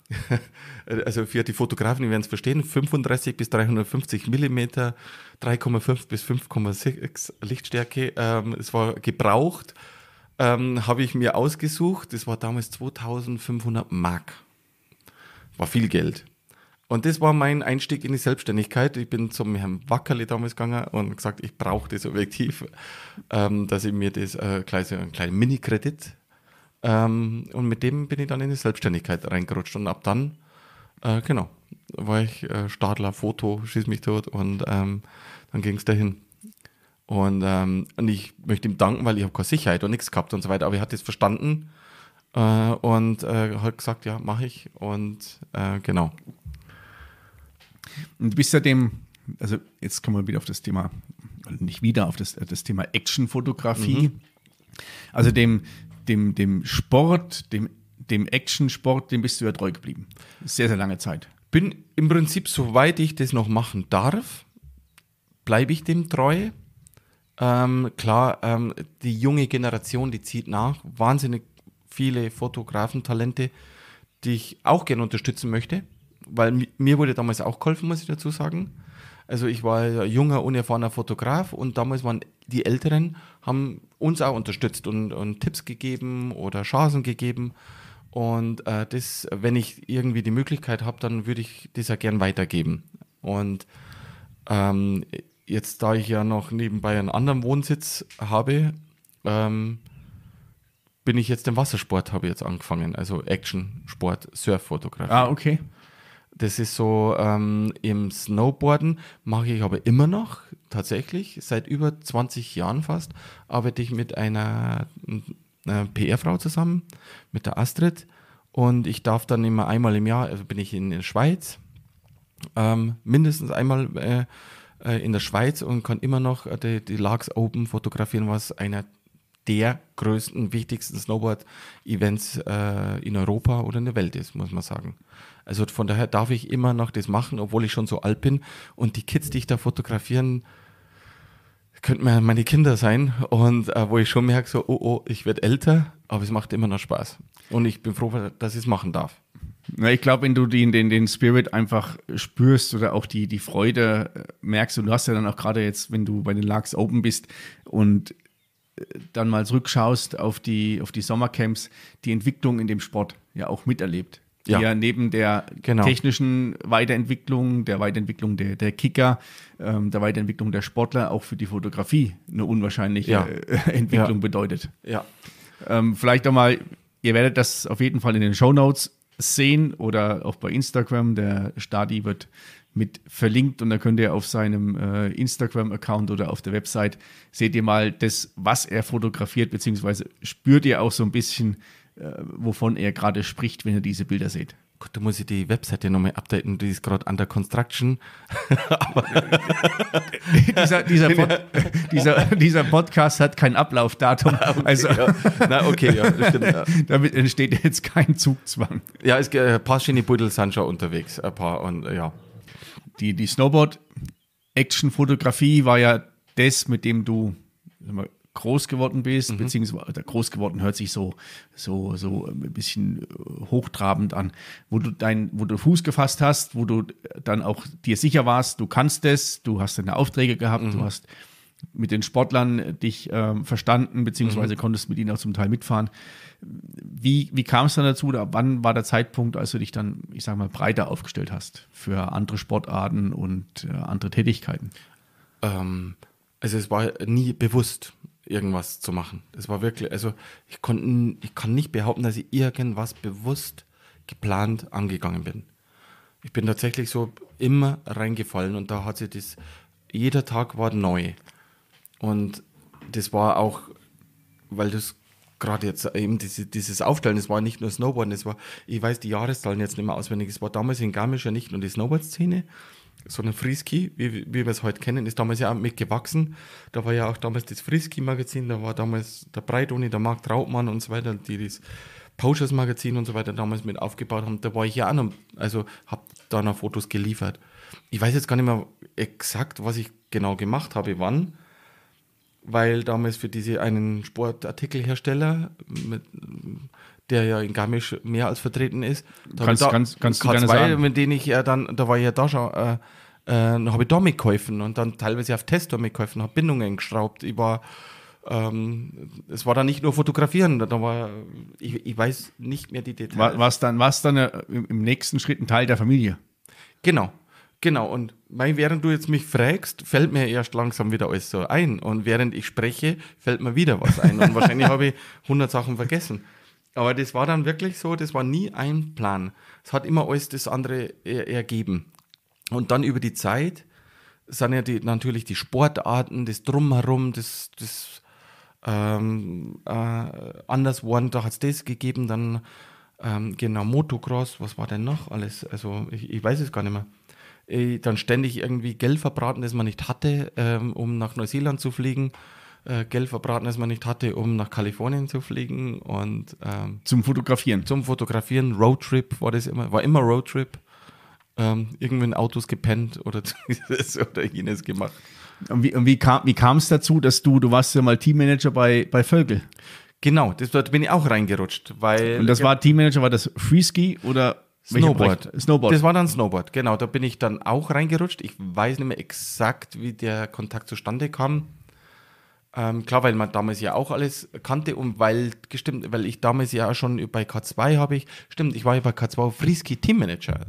also für die Fotografen die werden es verstehen, 35 bis 350 Millimeter, 3,5 bis 5,6 Lichtstärke. Ähm, es war gebraucht, ähm, habe ich mir ausgesucht. Das war damals 2500 Mark. War viel Geld. Und das war mein Einstieg in die Selbstständigkeit. Ich bin zum Herrn Wackerle damals gegangen und gesagt, ich brauche das Objektiv, ähm, dass ich mir das äh, so einen kleinen Mini-Kredit ähm, und mit dem bin ich dann in die Selbstständigkeit reingerutscht. Und ab dann, äh, genau, war ich äh, Stadler, Foto, schieß mich tot und ähm, dann ging es dahin. Und, ähm, und, ich möchte ihm danken, weil ich habe keine Sicherheit und nichts gehabt und so weiter. Aber er hat es verstanden äh, und äh, hat gesagt, ja, mache ich. Und äh, genau. Und bist ja also jetzt kommen wir wieder auf das Thema, also nicht wieder auf das, das Thema Actionfotografie. Mhm. Also dem, dem, dem Sport, dem, dem Action-Sport, dem bist du ja treu geblieben. Sehr, sehr lange Zeit. Bin im Prinzip, soweit ich das noch machen darf, bleibe ich dem treu. Ähm, klar, ähm, die junge Generation, die zieht nach. Wahnsinnig viele Fotografentalente, die ich auch gerne unterstützen möchte, weil mir wurde damals auch geholfen, muss ich dazu sagen. Also ich war junger, unerfahrener Fotograf und damals waren die Älteren, haben uns auch unterstützt und, und Tipps gegeben oder Chancen gegeben. Und äh, das, wenn ich irgendwie die Möglichkeit habe, dann würde ich das ja gern weitergeben. Und ähm, jetzt, da ich ja noch nebenbei einen anderen Wohnsitz habe, ähm, bin ich jetzt im Wassersport, habe jetzt angefangen. Also Action, Sport, Surffotografie. Ah, okay. Das ist so ähm, im Snowboarden mache ich aber immer noch tatsächlich seit über 20 Jahren fast, arbeite ich mit einer, einer äh, PR-Frau zusammen, mit der Astrid. Und ich darf dann immer einmal im Jahr, also bin ich in der Schweiz, ähm, mindestens einmal äh, äh in der Schweiz und kann immer noch äh, die, die Larks Open fotografieren, was einer der größten, wichtigsten Snowboard-Events äh, in Europa oder in der Welt ist, muss man sagen. Also von daher darf ich immer noch das machen, obwohl ich schon so alt bin. Und die Kids, die ich da fotografieren könnten mir meine Kinder sein und äh, wo ich schon merke, so, oh, oh, ich werde älter, aber es macht immer noch Spaß. Und ich bin froh, dass ich es machen darf. Na, ich glaube, wenn du den, den, den Spirit einfach spürst oder auch die, die Freude äh, merkst, und du hast ja dann auch gerade jetzt, wenn du bei den Larks Open bist und äh, dann mal zurückschaust auf die, auf die Sommercamps, die Entwicklung in dem Sport ja auch miterlebt die ja, neben der genau. technischen Weiterentwicklung, der Weiterentwicklung der, der Kicker, ähm, der Weiterentwicklung der Sportler auch für die Fotografie eine unwahrscheinliche ja. Äh, Entwicklung ja. bedeutet. Ja. Ähm, vielleicht auch mal, ihr werdet das auf jeden Fall in den Show Notes sehen oder auch bei Instagram. Der Stadi wird mit verlinkt und da könnt ihr auf seinem äh, Instagram-Account oder auf der Website seht ihr mal das, was er fotografiert, beziehungsweise spürt ihr auch so ein bisschen äh, wovon er gerade spricht, wenn er diese Bilder sieht. Gut, da muss ich die Webseite nochmal updaten, die ist gerade under construction. dieser, dieser, Pod, dieser, dieser, Podcast hat kein Ablaufdatum. Ah, okay, also, ja. Na, okay, ja, stimmt, ja. Damit entsteht jetzt kein Zugzwang. Ja, es, äh, ein paar schöne Buddel sind schon unterwegs, ein paar und äh, ja. Die, die Snowboard-Action-Fotografie war ja das, mit dem du groß geworden bist, mhm. beziehungsweise groß geworden hört sich so, so, so ein bisschen äh, hochtrabend an, wo du dein, wo du Fuß gefasst hast, wo du dann auch dir sicher warst, du kannst es, du hast deine Aufträge gehabt, mhm. du hast mit den Sportlern äh, dich äh, verstanden, beziehungsweise mhm. konntest mit ihnen auch zum Teil mitfahren. Wie, wie kam es dann dazu oder wann war der Zeitpunkt, als du dich dann, ich sag mal, breiter aufgestellt hast für andere Sportarten und äh, andere Tätigkeiten? Ähm, also es war nie bewusst irgendwas zu machen. Es war wirklich, also ich, konnte, ich kann nicht behaupten, dass ich irgendwas bewusst geplant angegangen bin. Ich bin tatsächlich so immer reingefallen und da hat sich das, jeder Tag war neu. Und das war auch, weil das gerade jetzt eben diese, dieses Aufteilen, das war nicht nur Snowboarden, das war, ich weiß die Jahreszahlen jetzt nicht mehr auswendig, es war damals in Garmisch ja nicht nur die Snowboard-Szene, so ein Friski, wie, wie wir es heute kennen, ist damals ja auch mitgewachsen. Da war ja auch damals das Friski-Magazin, da war damals der Breitoni, der Marc Trautmann und so weiter, die das Pauschers-Magazin und so weiter damals mit aufgebaut haben. Da war ich ja auch noch, also habe da noch Fotos geliefert. Ich weiß jetzt gar nicht mehr exakt, was ich genau gemacht habe, wann, weil damals für diese einen Sportartikelhersteller mit der ja in Garmisch mehr als vertreten ist. Da kannst, da, kannst, kannst K2, du gerne sagen. Mit denen ich ja dann, da war ich ja da schon, äh, äh, habe ich da mitgeholfen und dann teilweise auf Tester mitgeholfen, habe Bindungen geschraubt. Ich war, ähm, es war dann nicht nur Fotografieren, da war, ich, ich weiß nicht mehr die Details. War, war's dann, war's dann äh, im nächsten Schritt ein Teil der Familie? Genau. Genau, und mein, während du jetzt mich fragst, fällt mir erst langsam wieder alles so ein. Und während ich spreche, fällt mir wieder was ein. Und wahrscheinlich habe ich 100 Sachen vergessen. Aber das war dann wirklich so, das war nie ein Plan. Es hat immer alles das andere er äh, ergeben. Und dann über die Zeit sind ja die, natürlich die Sportarten, das Drumherum, das, das ähm, äh, anders da hat es das gegeben, dann ähm, genau Motocross, was war denn noch alles? Also ich, ich weiß es gar nicht mehr. Ich, äh, dann ständig irgendwie Geld verbraten, das man nicht hatte, ähm, um nach Neuseeland zu fliegen. Äh, Geld verbraten, das man nicht hatte, um nach Kalifornien zu fliegen und ähm, zum Fotografieren. Zum Fotografieren, Roadtrip war das immer, war immer Roadtrip. Ähm, irgendwie in Autos gepennt oder dieses oder jenes gemacht. Und wie, und wie kam wie es dazu, dass du du warst ja mal Teammanager bei bei Völkel? Genau, das, dort bin ich auch reingerutscht, weil und das war Teammanager war das Freeski oder Snowboard. Snowboard. Das war dann Snowboard, genau. Da bin ich dann auch reingerutscht. Ich weiß nicht mehr exakt, wie der Kontakt zustande kam. Ähm, klar, weil man damals ja auch alles kannte und weil, gestimmt, weil ich damals ja auch schon bei K2 habe ich, stimmt, ich war ja bei K2 Team Manager.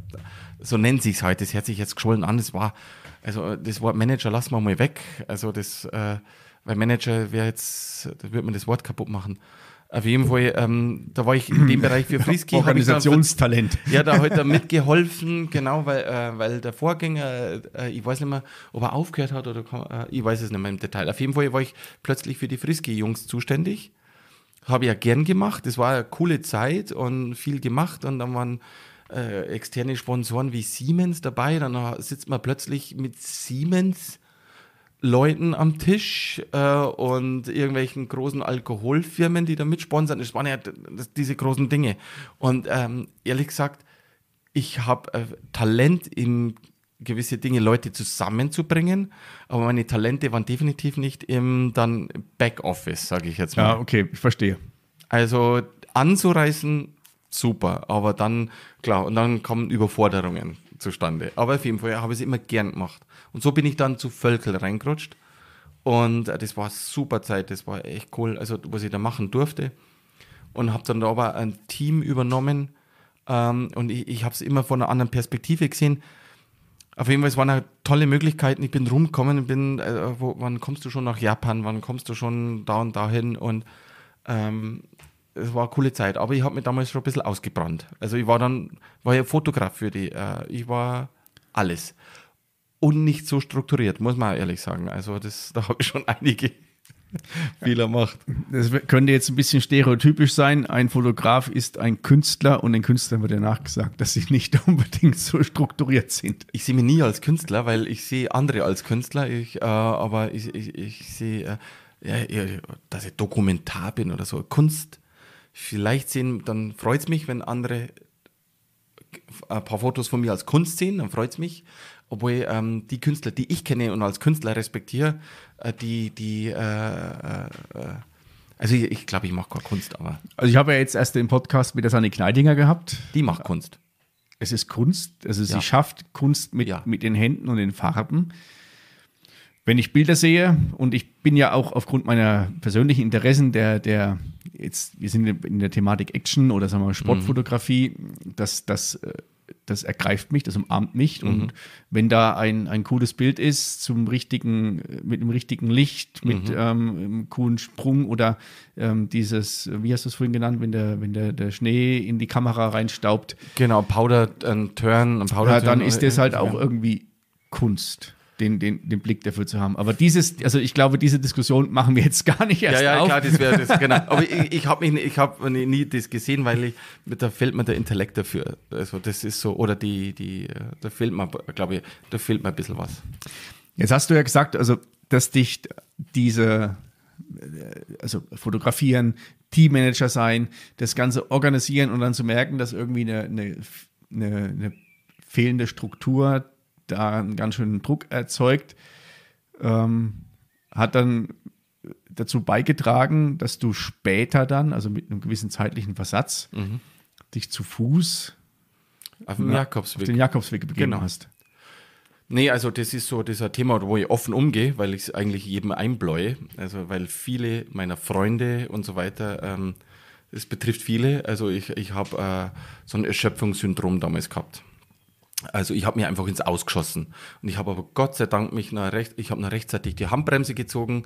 So nennt sich es heute. Das hört sich jetzt geschwollen an. Das war, also das Wort Manager lassen wir mal weg. Also das, äh, weil Manager wäre jetzt, da würde man das Wort kaputt machen. Auf jeden Fall, ähm, da war ich in dem Bereich für Frisky. Organisationstalent. ja, da hat halt er mitgeholfen, genau, weil, äh, weil der Vorgänger, äh, ich weiß nicht mehr, ob er aufgehört hat oder äh, ich weiß es nicht mehr im Detail. Auf jeden Fall war ich plötzlich für die frisky jungs zuständig. Habe ich ja gern gemacht. Es war eine coole Zeit und viel gemacht und dann waren äh, externe Sponsoren wie Siemens dabei. Dann äh, sitzt man plötzlich mit Siemens Leuten am Tisch äh, und irgendwelchen großen Alkoholfirmen, die da mitsponsern. Das waren ja diese großen Dinge. Und ähm, ehrlich gesagt, ich habe äh, Talent in gewisse Dinge, Leute zusammenzubringen, aber meine Talente waren definitiv nicht im dann Backoffice, sage ich jetzt mal. Ja, okay, ich verstehe. Also anzureißen, super, aber dann, klar, und dann kommen Überforderungen zustande. Aber auf jeden Fall habe ich es immer gern gemacht. Und so bin ich dann zu Völkel reingerutscht. Und äh, das war super Zeit, das war echt cool, also was ich da machen durfte. Und habe dann aber ein Team übernommen ähm, und ich, ich habe es immer von einer anderen Perspektive gesehen. Auf jeden Fall, es waren halt tolle Möglichkeiten. Ich bin rumgekommen, bin, äh, wo, wann kommst du schon nach Japan, wann kommst du schon da und dahin und ähm, es war eine coole Zeit. Aber ich habe mich damals schon ein bisschen ausgebrannt. Also ich war dann, war ja Fotograf für die, äh, ich war alles und nicht so strukturiert, muss man ehrlich sagen. Also das, da habe ich schon einige Fehler gemacht. Das könnte jetzt ein bisschen stereotypisch sein. Ein Fotograf ist ein Künstler und den Künstlern wird ja nachgesagt, dass sie nicht unbedingt so strukturiert sind. Ich sehe mich nie als Künstler, weil ich sehe andere als Künstler, ich, äh, aber ich, ich, ich sehe, äh, ja, dass ich Dokumentar bin oder so. Kunst, vielleicht sehen, dann freut es mich, wenn andere ein paar Fotos von mir als Kunst sehen, dann freut es mich obwohl ähm, die Künstler, die ich kenne und als Künstler respektiere, äh, die, die, äh, äh, äh also ich glaube, ich, glaub, ich mache keine Kunst, aber. Also ich habe ja jetzt erst den Podcast mit der Sanne Kneidinger gehabt. Die macht Kunst. Es ist Kunst, also ja. sie schafft Kunst mit, ja. mit den Händen und den Farben. Wenn ich Bilder sehe und ich bin ja auch aufgrund meiner persönlichen Interessen der, der jetzt, wir sind in der Thematik Action oder sagen wir mal mhm. Sportfotografie, mhm. dass das äh, das ergreift mich, das umarmt mich. Mhm. Und wenn da ein, ein cooles Bild ist zum richtigen, mit dem richtigen Licht, mit mhm. ähm, einem coolen Sprung oder ähm, dieses, wie hast du es vorhin genannt, wenn der, wenn der, der Schnee in die Kamera reinstaubt. Genau, Powder and äh, Turn, Powder ja, dann ist das halt auch irgendwie Kunst den, den, den Blick dafür zu haben. Aber dieses, also ich glaube, diese Diskussion machen wir jetzt gar nicht erst. Ja, ja, auf. klar, das wäre das, genau. Aber ich, ich habe ich hab nie das gesehen, weil ich, da fehlt mir der Intellekt dafür. Also das ist so, oder die, die, da fehlt mir, glaube ich, da fehlt mir ein bisschen was. Jetzt hast du ja gesagt, also, dass dich diese, also fotografieren, Teammanager sein, das Ganze organisieren und dann zu merken, dass irgendwie eine, eine, eine, eine fehlende Struktur da einen ganz schönen Druck erzeugt, ähm, hat dann dazu beigetragen, dass du später dann, also mit einem gewissen zeitlichen Versatz, mhm. dich zu Fuß auf den Jakobsweg, auf den Jakobsweg begeben genau. hast. Nee, also das ist so dieser Thema, wo ich offen umgehe, weil ich es eigentlich jedem einbläue. Also weil viele meiner Freunde und so weiter, ähm, es betrifft viele. Also ich, ich habe äh, so ein Erschöpfungssyndrom damals gehabt. Also ich habe mir einfach ins Ausgeschossen. Und ich habe aber Gott sei Dank mich noch recht, ich habe noch rechtzeitig die Handbremse gezogen.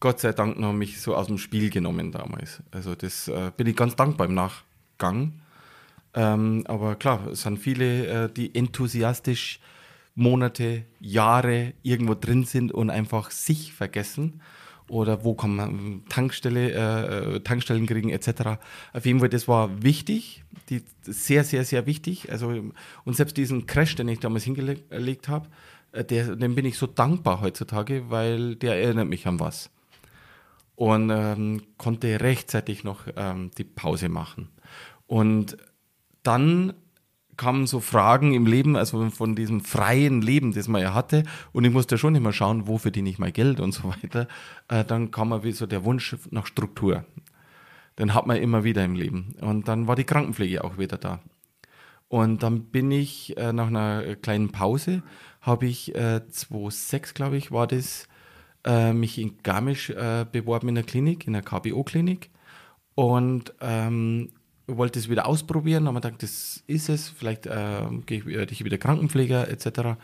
Gott sei Dank noch mich so aus dem Spiel genommen damals. Also das äh, bin ich ganz dankbar im Nachgang. Ähm, aber klar, es sind viele, äh, die enthusiastisch Monate, Jahre irgendwo drin sind und einfach sich vergessen oder wo kann man ähm, Tankstelle, äh, äh, Tankstellen kriegen etc. Auf jeden Fall, das war wichtig, die, sehr, sehr, sehr wichtig. Also, und selbst diesen Crash, den ich damals hingelegt habe, äh, dem bin ich so dankbar heutzutage, weil der erinnert mich an was. Und ähm, konnte rechtzeitig noch ähm, die Pause machen. Und dann kamen so Fragen im Leben, also von diesem freien Leben, das man ja hatte. Und ich musste schon immer schauen, wo verdiene ich mein Geld und so weiter. Äh, dann kam mir wie so der Wunsch nach Struktur. Den hat man immer wieder im Leben. Und dann war die Krankenpflege auch wieder da. Und dann bin ich äh, nach einer kleinen Pause, habe ich äh, 2006, glaube ich, war das, äh, mich in Garmisch äh, beworben in der Klinik, in der KBO-Klinik. Und ähm, wollte es wieder ausprobieren, aber gedacht, das ist es, vielleicht ähm, äh, gehe ich, werde ich wieder Krankenpfleger etc.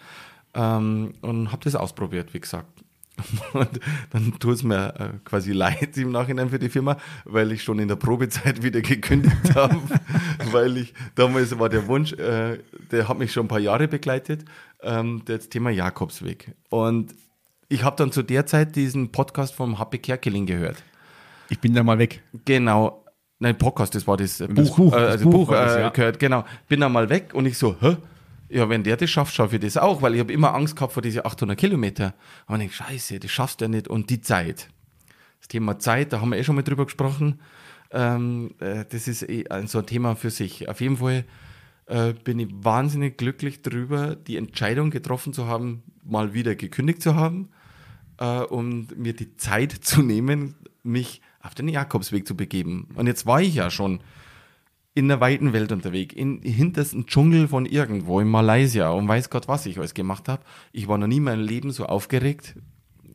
Ähm, und habe das ausprobiert, wie gesagt. Und dann tut es mir äh, quasi leid im Nachhinein für die Firma, weil ich schon in der Probezeit wieder gekündigt habe, weil ich damals war der Wunsch, äh, der hat mich schon ein paar Jahre begleitet, ähm, das Thema Jakobsweg. Und ich habe dann zu der Zeit diesen Podcast vom Happy Kerkeling gehört. Ich bin da mal weg. Genau nein, Podcast, das war das, äh, das Buch, Buch, äh, das also Buch, Buch das, äh, ja. gehört, genau. Bin dann mal weg und ich so, hä? Ja, wenn der das schafft, schaffe ich das auch, weil ich habe immer Angst gehabt vor diese 800 Kilometer. Aber ich denke, scheiße, das schaffst du ja nicht. Und die Zeit. Das Thema Zeit, da haben wir eh schon mal drüber gesprochen. Ähm, äh, das ist eh so ein Thema für sich. Auf jeden Fall äh, bin ich wahnsinnig glücklich darüber, die Entscheidung getroffen zu haben, mal wieder gekündigt zu haben äh, um mir die Zeit zu nehmen, mich zu auf den Jakobsweg zu begeben. Und jetzt war ich ja schon in der weiten Welt unterwegs, im hintersten Dschungel von irgendwo in Malaysia und weiß Gott, was ich alles gemacht habe. Ich war noch nie in meinem Leben so aufgeregt,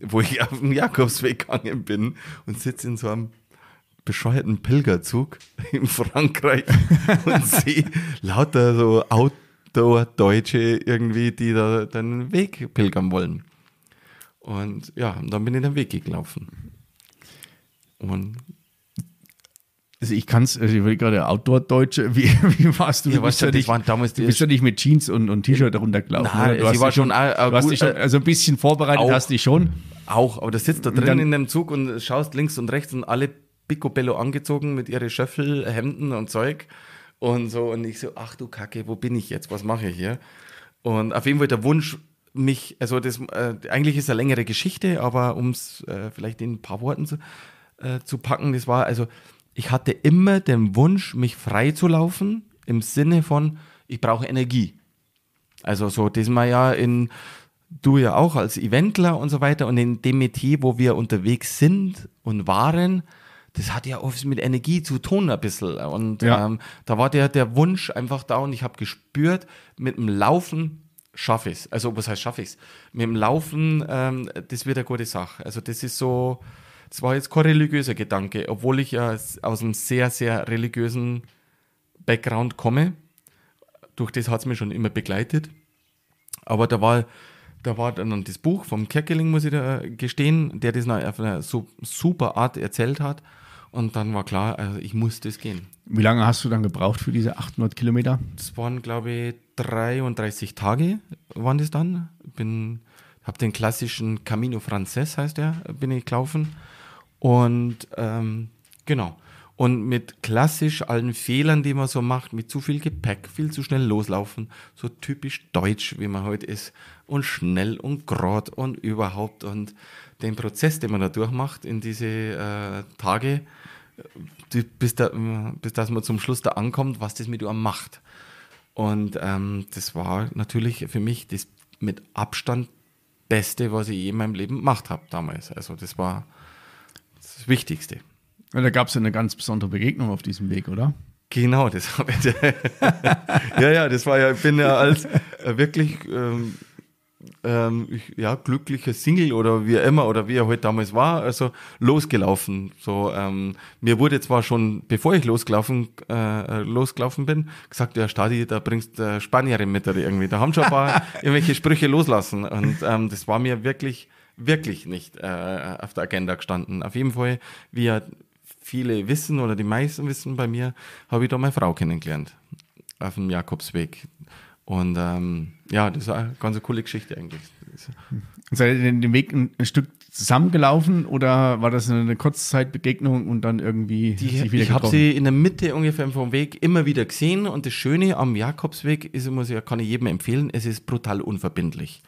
wo ich auf den Jakobsweg gegangen bin und sitze in so einem bescheuerten Pilgerzug in Frankreich und sehe lauter so Outdoor-Deutsche irgendwie, die da den Weg pilgern wollen. Und ja, dann bin ich den Weg gelaufen. Und also ich kann es, also ich will gerade Outdoor-Deutsche, wie, wie warst du? Ja, du bist ja, nicht, damals du bist ja nicht mit Jeans und, und T-Shirt runtergelaufen. Nein, du sie war schon, schon, du gut, schon, also ein bisschen vorbereitet auch, hast dich schon. Auch, aber du sitzt da drin dann, in dem Zug und schaust links und rechts und alle picobello angezogen mit ihren Schöffelhemden und Zeug und so und ich so, ach du Kacke, wo bin ich jetzt, was mache ich hier? Und auf jeden Fall der Wunsch, mich, also das, äh, eigentlich ist eine längere Geschichte, aber um es äh, vielleicht in ein paar Worten zu, äh, zu packen. Das war also, ich hatte immer den Wunsch, mich frei zu laufen im Sinne von, ich brauche Energie. Also so, das mal ja in, du ja auch als Eventler und so weiter und in dem Metier, wo wir unterwegs sind und waren, das hat ja oft mit Energie zu tun ein bisschen. Und ja. ähm, da war der, der Wunsch einfach da und ich habe gespürt, mit dem Laufen schaffe ich es. Also was heißt schaffe ich es? Mit dem Laufen, ähm, das wird eine gute Sache. Also das ist so, es war jetzt kein religiöser Gedanke, obwohl ich ja aus einem sehr, sehr religiösen Background komme. Durch das hat es mich schon immer begleitet. Aber da war, da war dann das Buch vom Kerkeling, muss ich da äh, gestehen, der das auf eine super Art erzählt hat. Und dann war klar, also ich muss das gehen. Wie lange hast du dann gebraucht für diese 800 Kilometer? Das waren, glaube ich, 33 Tage waren das dann. Bin, habe den klassischen Camino Frances, heißt der, bin ich gelaufen. Und ähm, genau. Und mit klassisch allen Fehlern, die man so macht, mit zu viel Gepäck, viel zu schnell loslaufen, so typisch deutsch, wie man heute ist, und schnell und grad und überhaupt und den Prozess, den man da durchmacht in diese äh, Tage, die, bis, da, bis dass man zum Schluss da ankommt, was das mit einem macht. Und ähm, das war natürlich für mich das mit Abstand Beste, was ich je in meinem Leben gemacht habe damals. Also das war Wichtigste. Ja, da gab es ja eine ganz besondere Begegnung auf diesem Weg, oder? Genau, das habe ich. ja, ja, das war ja, ich bin ja als äh, wirklich ähm, ähm, ich, ja, glücklicher Single oder wie immer oder wie er heute halt damals war, also losgelaufen. So, ähm, mir wurde zwar schon, bevor ich losgelaufen, äh, äh losgelaufen bin, gesagt, ja, Stadi, da bringst äh, Spanierin mit oder irgendwie. Da haben schon ein paar irgendwelche Sprüche loslassen. Und ähm, das war mir wirklich wirklich nicht äh, auf der Agenda gestanden. Auf jeden Fall, wie ja viele wissen oder die meisten wissen bei mir, habe ich da meine Frau kennengelernt. Auf dem Jakobsweg. Und ähm, ja, das war eine ganz coole Geschichte eigentlich. Hm. Seid ihr den Weg ein, ein, Stück zusammengelaufen oder war das eine, Kurzzeitbegegnung und dann irgendwie die, sich wieder Ich habe sie in der Mitte ungefähr vom Weg immer wieder gesehen und das Schöne am Jakobsweg ist, muss ich, kann ich jedem empfehlen, es ist brutal unverbindlich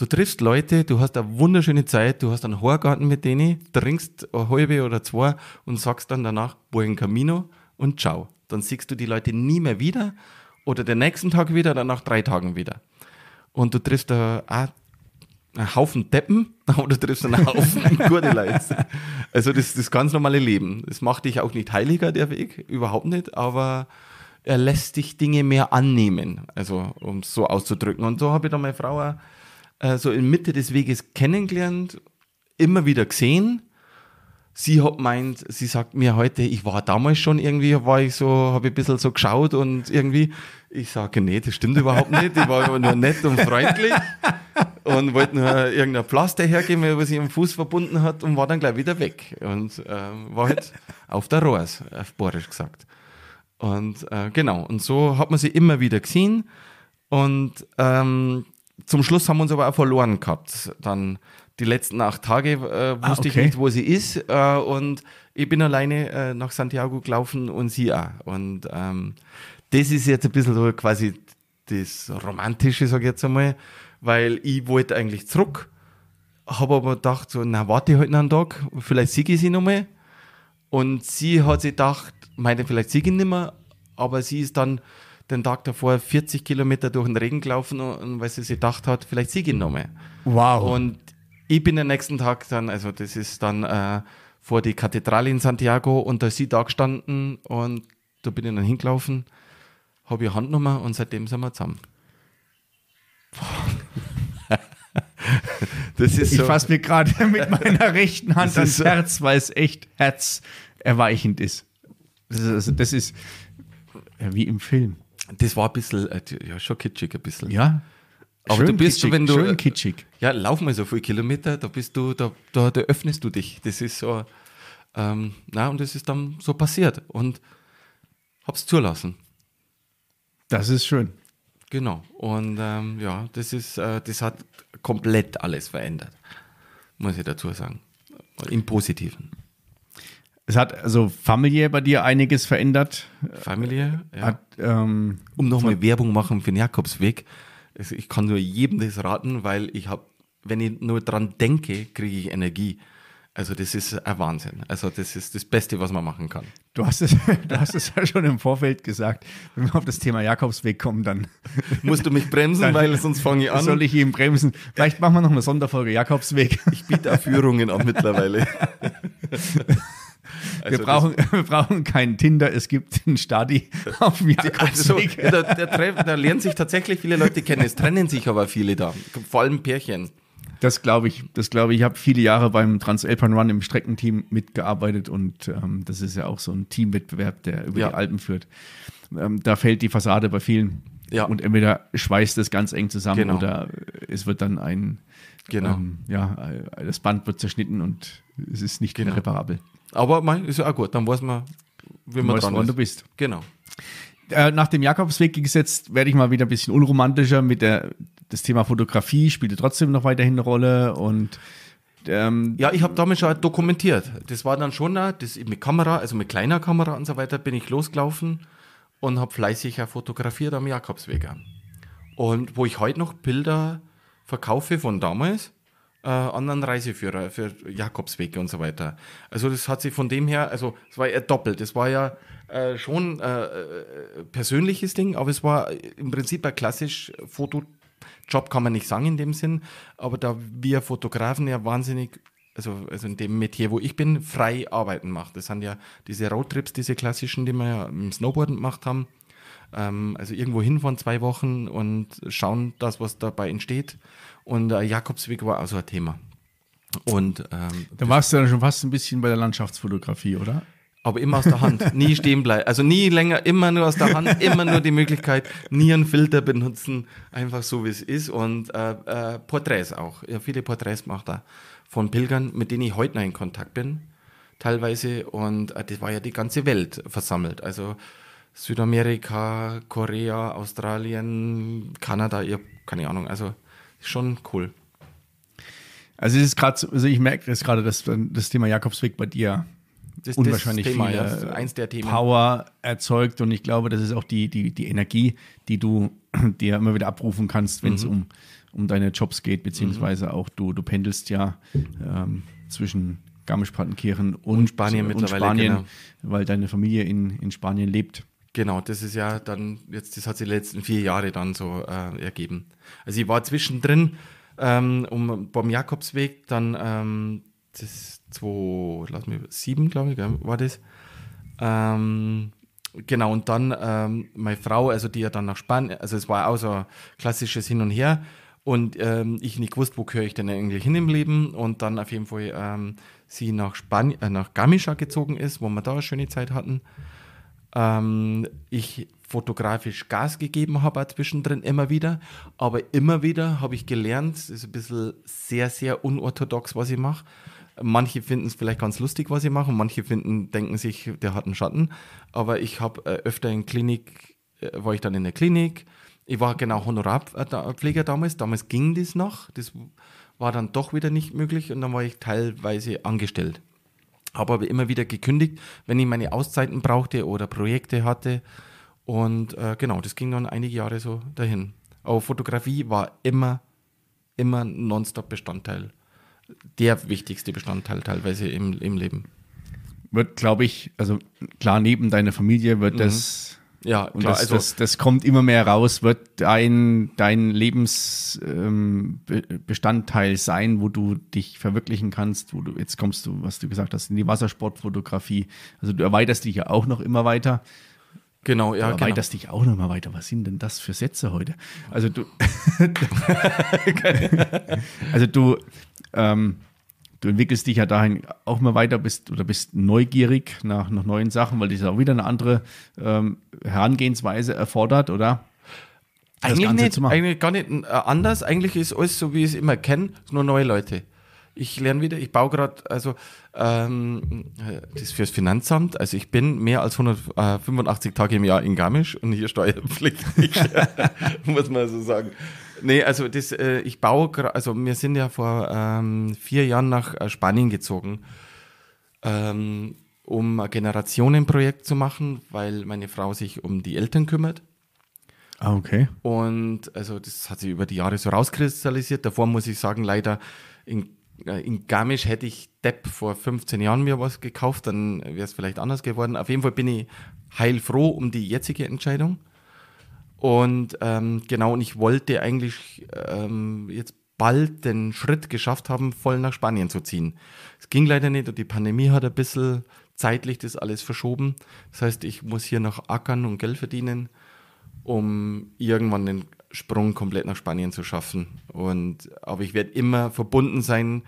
du triffst Leute, du hast eine wunderschöne Zeit, du hast einen Horgarten mit denen, trinkst eine halbe oder zwei und sagst dann danach Buen Camino und ciao. Dann siehst du die Leute nie mehr wieder oder den nächsten Tag wieder, dann nach drei Tagen wieder. Und du triffst da einen Haufen Deppen, oder du triffst einen Haufen gute Leute. Also das, ist das ganz normale Leben. Das macht dich auch nicht heiliger, der Weg, überhaupt nicht, aber er lässt dich Dinge mehr annehmen, also um es so auszudrücken. Und so habe ich dann meine Frau auch äh, so in Mitte des Weges kennengelernt, immer wieder gesehen. Sie hat meint, sie sagt mir heute, ich war damals schon irgendwie, war ich so, habe ich ein bisschen so geschaut und irgendwie, ich sage, nee, das stimmt überhaupt nicht. Ich war nur nett und freundlich und wollte nur irgendein Pflaster hergeben, was ich am Fuß verbunden hat und war dann gleich wieder weg und äh, war halt auf der Rohrs, auf Borisch gesagt. Und äh, genau, und so hat man sie immer wieder gesehen und ähm, zum Schluss haben wir uns aber auch verloren gehabt. Dann die letzten acht Tage äh, ah, wusste ah, okay. ich nicht, wo sie ist. Äh, und ich bin alleine äh, nach Santiago gelaufen und sie auch. Und ähm, das ist jetzt ein bisschen so quasi das Romantische, sage ich jetzt einmal, weil ich wollte eigentlich zurück, habe aber gedacht, so, na, warte ich halt noch einen Tag, vielleicht siege ich sie nochmal. Und sie hat sich gedacht, meinte, vielleicht siege ich ihn nicht mehr, aber sie ist dann den Tag davor 40 Kilometer durch den Regen gelaufen und weil sie sich gedacht hat, vielleicht sie genommen. Wow. Und ich bin den nächsten Tag dann, also das ist dann äh, vor die Kathedrale in Santiago und da ist sie da gestanden und da bin ich dann hingelaufen, habe ihr Handnummer und seitdem sind wir zusammen. das ist so. Ich fasse mir gerade mit meiner rechten Hand ans so. Herz, weil es echt herzerweichend ist. Das ist, das ist wie im Film. Das war ein bisschen, äh, ja, schon kitschig ein bisschen. Ja. Aber schön du bist, kitschig, wenn du. Schön kitschig. Äh, ja, lauf mal so viele Kilometer, da bist du, da, da, da öffnest du dich. Das ist so. Ähm, na, und das ist dann so passiert. Und hab's zulassen. Das ist schön. Genau. Und ähm, ja, das ist, äh, das hat komplett alles verändert. Muss ich dazu sagen. Im Positiven. Es hat also familiär bei dir einiges verändert. Familiär? Ja. Hat, ähm, um nochmal Werbung machen für den Jakobsweg. Also ich kann nur jedem das raten, weil ich habe, wenn ich nur dran denke, kriege ich Energie. Also das ist ein Wahnsinn. Also das ist das Beste, was man machen kann. Du hast es, du hast es ja schon im Vorfeld gesagt. Wenn wir auf das Thema Jakobsweg kommen, dann musst du mich bremsen, dann, weil sonst fange ich an. Soll ich ihn bremsen? Vielleicht machen wir noch eine Sonderfolge Jakobsweg. Ich biete Führungen auch mittlerweile. Also wir, brauchen, wir brauchen keinen Tinder, es gibt einen Stadi auf dem also, da, da, da lernen sich tatsächlich viele Leute kennen, es trennen sich aber viele da, vor allem Pärchen. Das glaube ich, das glaube ich. Ich habe viele Jahre beim Transalpine Run im Streckenteam mitgearbeitet und ähm, das ist ja auch so ein Teamwettbewerb, der über ja. die Alpen führt. Ähm, da fällt die Fassade bei vielen. Ja. Und entweder schweißt es ganz eng zusammen genau. oder es wird dann ein, genau. Ähm, ja, äh, das Band wird zerschnitten und es ist nicht genau. reparabel. Aber mein, ist ja auch gut, dann weiß man, wie man weiß, dran wann ist. du bist. Genau. Äh, nach dem Jakobsweg gesetzt, werde ich mal wieder ein bisschen unromantischer mit der, das Thema Fotografie spielte trotzdem noch weiterhin eine Rolle und ähm, ja, ich habe damals schon dokumentiert. Das war dann schon das mit Kamera, also mit kleiner Kamera und so weiter, bin ich losgelaufen und habe fleißig fotografiert am Jakobsweg. Und wo ich heute noch Bilder verkaufe von damals, äh, anderen Reiseführer für Jakobswege und so weiter. Also das hat sie von dem her, also es war ja doppelt. Es war ja äh, schon äh, äh, persönliches Ding, aber es war im Prinzip ein klassisch Fotojob, kann man nicht sagen in dem Sinn, aber da wir Fotografen ja wahnsinnig also, also in dem Metier, wo ich bin, frei arbeiten macht. Das sind ja diese Roadtrips, diese klassischen, die wir ja im Snowboarden gemacht haben. Ähm, also irgendwo hin von zwei Wochen und schauen, dass was dabei entsteht. Und äh, Jakobsweg war also ein Thema. Und ähm, da warst du dann schon fast ein bisschen bei der Landschaftsfotografie, oder? Aber immer aus der Hand, nie stehen bleiben. Also nie länger, immer nur aus der Hand, immer nur die Möglichkeit, nie einen Filter benutzen, einfach so wie es ist. Und äh, äh, Porträts auch. Ja, viele Porträts macht er von Pilgern, mit denen ich heute noch in Kontakt bin, teilweise. Und äh, das war ja die ganze Welt versammelt. Also Südamerika, Korea, Australien, Kanada, ihr, keine Ahnung. Also schon cool. Also es ist gerade, also ich merke es gerade, dass das Thema Jakobsweg bei dir das, unwahrscheinlich das Thema, viel äh, eins der Themen. Power erzeugt und ich glaube, das ist auch die, die, die Energie, die du dir immer wieder abrufen kannst, wenn es mhm. um, um deine Jobs geht, beziehungsweise mhm. auch du, du pendelst ja ähm, zwischen Garmisch-Partenkirchen und, und, Spanien, und Spanien genau. weil deine Familie in, in Spanien lebt. Genau, das ist ja dann, jetzt, das hat sich die letzten vier Jahre dann so äh, ergeben. Also ich war zwischendrin ähm, um, beim Jakobsweg, dann ähm, das 2007, glaube ich, war das. Ähm, genau, und dann ähm, meine Frau, also die ja dann nach Spanien, also es war auch so ein klassisches Hin und Her und ähm, ich nicht wusste, wo gehöre ich denn eigentlich hin im Leben und dann auf jeden Fall ähm, sie nach Spanien, äh, nach Garmischa gezogen ist, wo wir da eine schöne Zeit hatten ähm, ich fotografisch Gas gegeben habe zwischendrin immer wieder. Aber immer wieder habe ich gelernt, es ist ein bisschen sehr, sehr unorthodox, was ich mache. Manche finden es vielleicht ganz lustig, was ich mache, und manche finden, denken sich, der hat einen Schatten. Aber ich habe äh, öfter in Klinik, äh, war ich dann in der Klinik. Ich war genau Honorarpfleger äh, damals. Damals ging das noch. Das war dann doch wieder nicht möglich und dann war ich teilweise angestellt habe aber immer wieder gekündigt, wenn ich meine Auszeiten brauchte oder Projekte hatte. Und äh, genau, das ging dann einige Jahre so dahin. Aber Fotografie war immer, immer nonstop Bestandteil. Der wichtigste Bestandteil teilweise im, im Leben. Wird, glaube ich, also klar, neben deiner Familie wird mhm. das ja, klar. Und das, also, das, das, kommt immer mehr raus, wird dein, dein Lebensbestandteil ähm, sein, wo du dich verwirklichen kannst, wo du, jetzt kommst du, was du gesagt hast, in die Wassersportfotografie. Also du erweiterst dich ja auch noch immer weiter. Genau, ja. Du genau. erweiterst genau. dich auch noch mal weiter. Was sind denn das für Sätze heute? Also du. also du. Ähm, du entwickelst dich ja dahin auch mal weiter bist oder bist neugierig nach, nach neuen Sachen, weil das auch wieder eine andere ähm, Herangehensweise erfordert, oder? eigentlich nicht, eigentlich gar nicht äh, anders. Eigentlich ist alles so, wie ich es immer kenne, nur neue Leute. Ich lerne wieder, ich baue gerade, also ähm, das ist fürs Finanzamt, also ich bin mehr als 185 äh, Tage im Jahr in Garmisch und hier steuerpflichtig, muss man so sagen nee, also das, äh, ich baue, also wir sind ja vor ähm, vier Jahren nach äh, Spanien gezogen, ähm, um ein Generationenprojekt zu machen, weil meine Frau sich um die Eltern kümmert. Ah, okay. Und also das hat sich über die Jahre so rauskristallisiert. Davor muss ich sagen, leider in, äh, in Garmisch hätte ich Depp vor 15 Jahren mir was gekauft, dann wäre es vielleicht anders geworden. Auf jeden Fall bin ich heilfroh um die jetzige Entscheidung. Und ähm, genau, und ich wollte eigentlich ähm, jetzt bald den Schritt geschafft haben, voll nach Spanien zu ziehen. Es ging leider nicht und die Pandemie hat ein bisschen zeitlich das alles verschoben. Das heißt, ich muss hier noch ackern und Geld verdienen, um irgendwann den Sprung komplett nach Spanien zu schaffen. Und, aber ich werde immer verbunden sein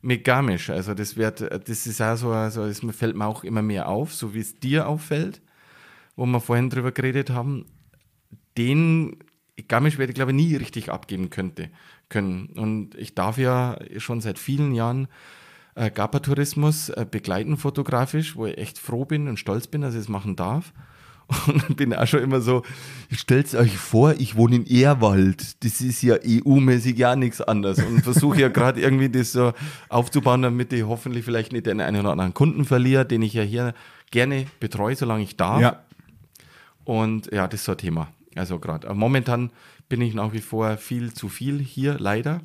mit Garmisch. Also das wird, das ist auch so, also das fällt mir auch immer mehr auf, so wie es dir auffällt, wo wir vorhin drüber geredet haben den Garmisch-Werte, glaube ich, nie richtig abgeben könnte, können. Und ich darf ja schon seit vielen Jahren äh, Gapa-Tourismus äh, begleiten fotografisch, wo ich echt froh bin und stolz bin, dass ich es machen darf. Und bin auch schon immer so, stellt euch vor, ich wohne in Erwald. Das ist ja EU-mäßig ja nichts anderes. Und versuche ja gerade irgendwie das so aufzubauen, damit ich hoffentlich vielleicht nicht den einen oder anderen Kunden verliere, den ich ja hier gerne betreue, solange ich darf. Ja. Und ja, das ist so ein Thema. Also gerade. Momentan bin ich nach wie vor viel zu viel hier, leider.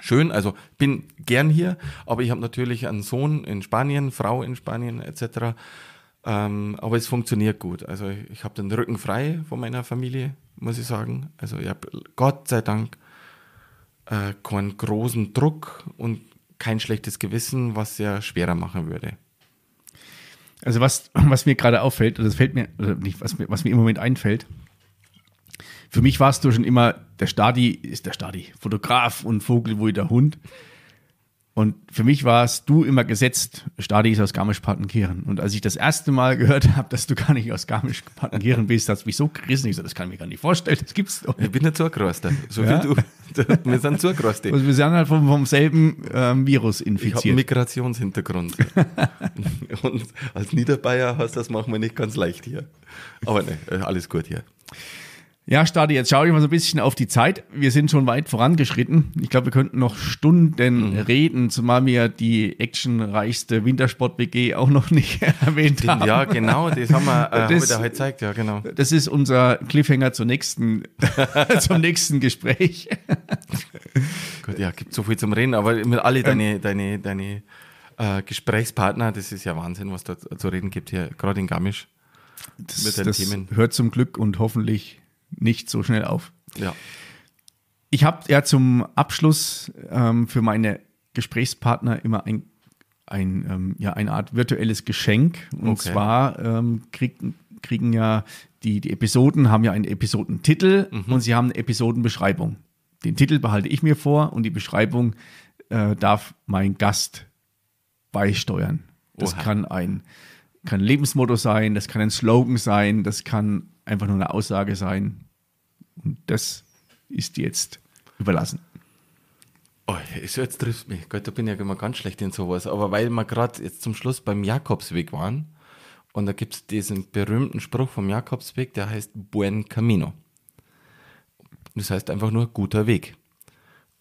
Schön, also bin gern hier, aber ich habe natürlich einen Sohn in Spanien, Frau in Spanien etc. Ähm, aber es funktioniert gut. Also ich, ich habe den Rücken frei von meiner Familie, muss ich sagen. Also ich habe Gott sei Dank äh, keinen großen Druck und kein schlechtes Gewissen, was ja schwerer machen würde. Also was, was mir gerade auffällt, oder das fällt mir, oder nicht, was mir, was mir im Moment einfällt, für mich warst du schon immer, der Stadi ist der Stadi, Fotograf und Vogel, wo der Hund. Und für mich warst du immer gesetzt, Stadi ist aus Garmisch-Partenkirchen. Und als ich das erste Mal gehört habe, dass du gar nicht aus Garmisch-Partenkirchen bist, hat es mich so gerissen. Ich so, das kann ich mir gar nicht vorstellen, das gibt's doch. Ich bin der Zurgroster, so ja? wie du. Wir sind Zurgrosti. Also wir sind halt vom, vom selben ähm, Virus infiziert. Ich habe Migrationshintergrund. Und als Niederbayer hast das machen wir nicht ganz leicht hier. Aber ne, äh, alles gut hier. Ja, Stadi, jetzt schaue ich mal so ein bisschen auf die Zeit. Wir sind schon weit vorangeschritten. Ich glaube, wir könnten noch Stunden mhm. reden, zumal wir die actionreichste Wintersport-WG auch noch nicht erwähnt Stimmt, haben. Ja, genau, das haben wir, äh, das, haben wir da heute zeigt, ja, genau. Das ist unser Cliffhanger zum nächsten, zum nächsten Gespräch. Gut, ja, gibt so viel zum Reden, aber alle ähm, deine, ähm, deine, deine äh, Gesprächspartner, das ist ja Wahnsinn, was da zu reden gibt hier, gerade in Garmisch. Das, das hört zum Glück und hoffentlich nicht so schnell auf. Ja. Ich habe ja zum Abschluss ähm, für meine Gesprächspartner immer ein, ein ähm, ja, eine Art virtuelles Geschenk. Und okay. zwar ähm, krieg, kriegen ja die, die Episoden, haben ja einen Episodentitel mhm. und sie haben eine Episodenbeschreibung. Den Titel behalte ich mir vor und die Beschreibung äh, darf mein Gast beisteuern. Das kann ein kann Lebensmotto sein, das kann ein Slogan sein, das kann einfach nur eine Aussage sein. Und das ist jetzt überlassen. Oh, jetzt trifft mich. Gott, da bin ich ja immer ganz schlecht in sowas. Aber weil wir gerade jetzt zum Schluss beim Jakobsweg waren und da gibt es diesen berühmten Spruch vom Jakobsweg, der heißt Buen Camino. Das heißt einfach nur guter Weg.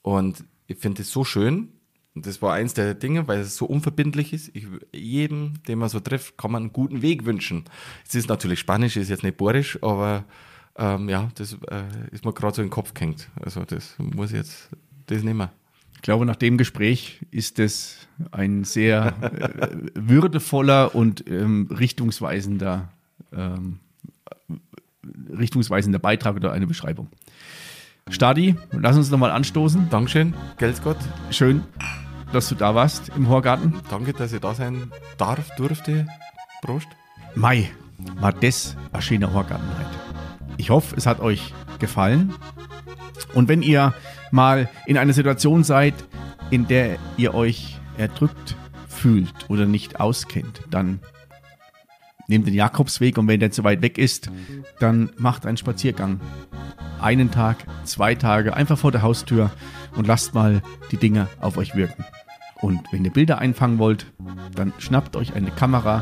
Und ich finde es so schön, und das war eins der Dinge, weil es so unverbindlich ist. Ich, jedem, den man so trifft, kann man einen guten Weg wünschen. Es ist natürlich Spanisch, ist jetzt nicht Borisch, aber ähm, ja, das äh, ist mir gerade so in den Kopf gehängt. Also das muss ich jetzt, das nehmen Ich glaube, nach dem Gespräch ist das ein sehr äh, würdevoller und ähm, richtungsweisender, ähm, richtungsweisender Beitrag oder eine Beschreibung. Stadi, lass uns nochmal anstoßen. Dankeschön. Gelt's Gott. Schön dass du da warst im Horgarten. Danke, dass ich da sein darf, durfte. Prost. Mai, war das ein schöner Horgarten heute. Ich hoffe, es hat euch gefallen. Und wenn ihr mal in einer Situation seid, in der ihr euch erdrückt fühlt oder nicht auskennt, dann nehmt den Jakobsweg und wenn der zu weit weg ist, dann macht einen Spaziergang. Einen Tag, zwei Tage, einfach vor der Haustür und lasst mal die Dinge auf euch wirken. Und wenn ihr Bilder einfangen wollt, dann schnappt euch eine Kamera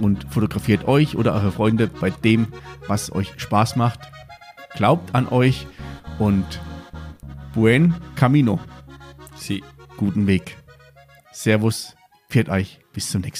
und fotografiert euch oder eure Freunde bei dem, was euch Spaß macht. Glaubt an euch und buen camino. Sie. Guten Weg. Servus, fährt euch, bis zum nächsten Mal.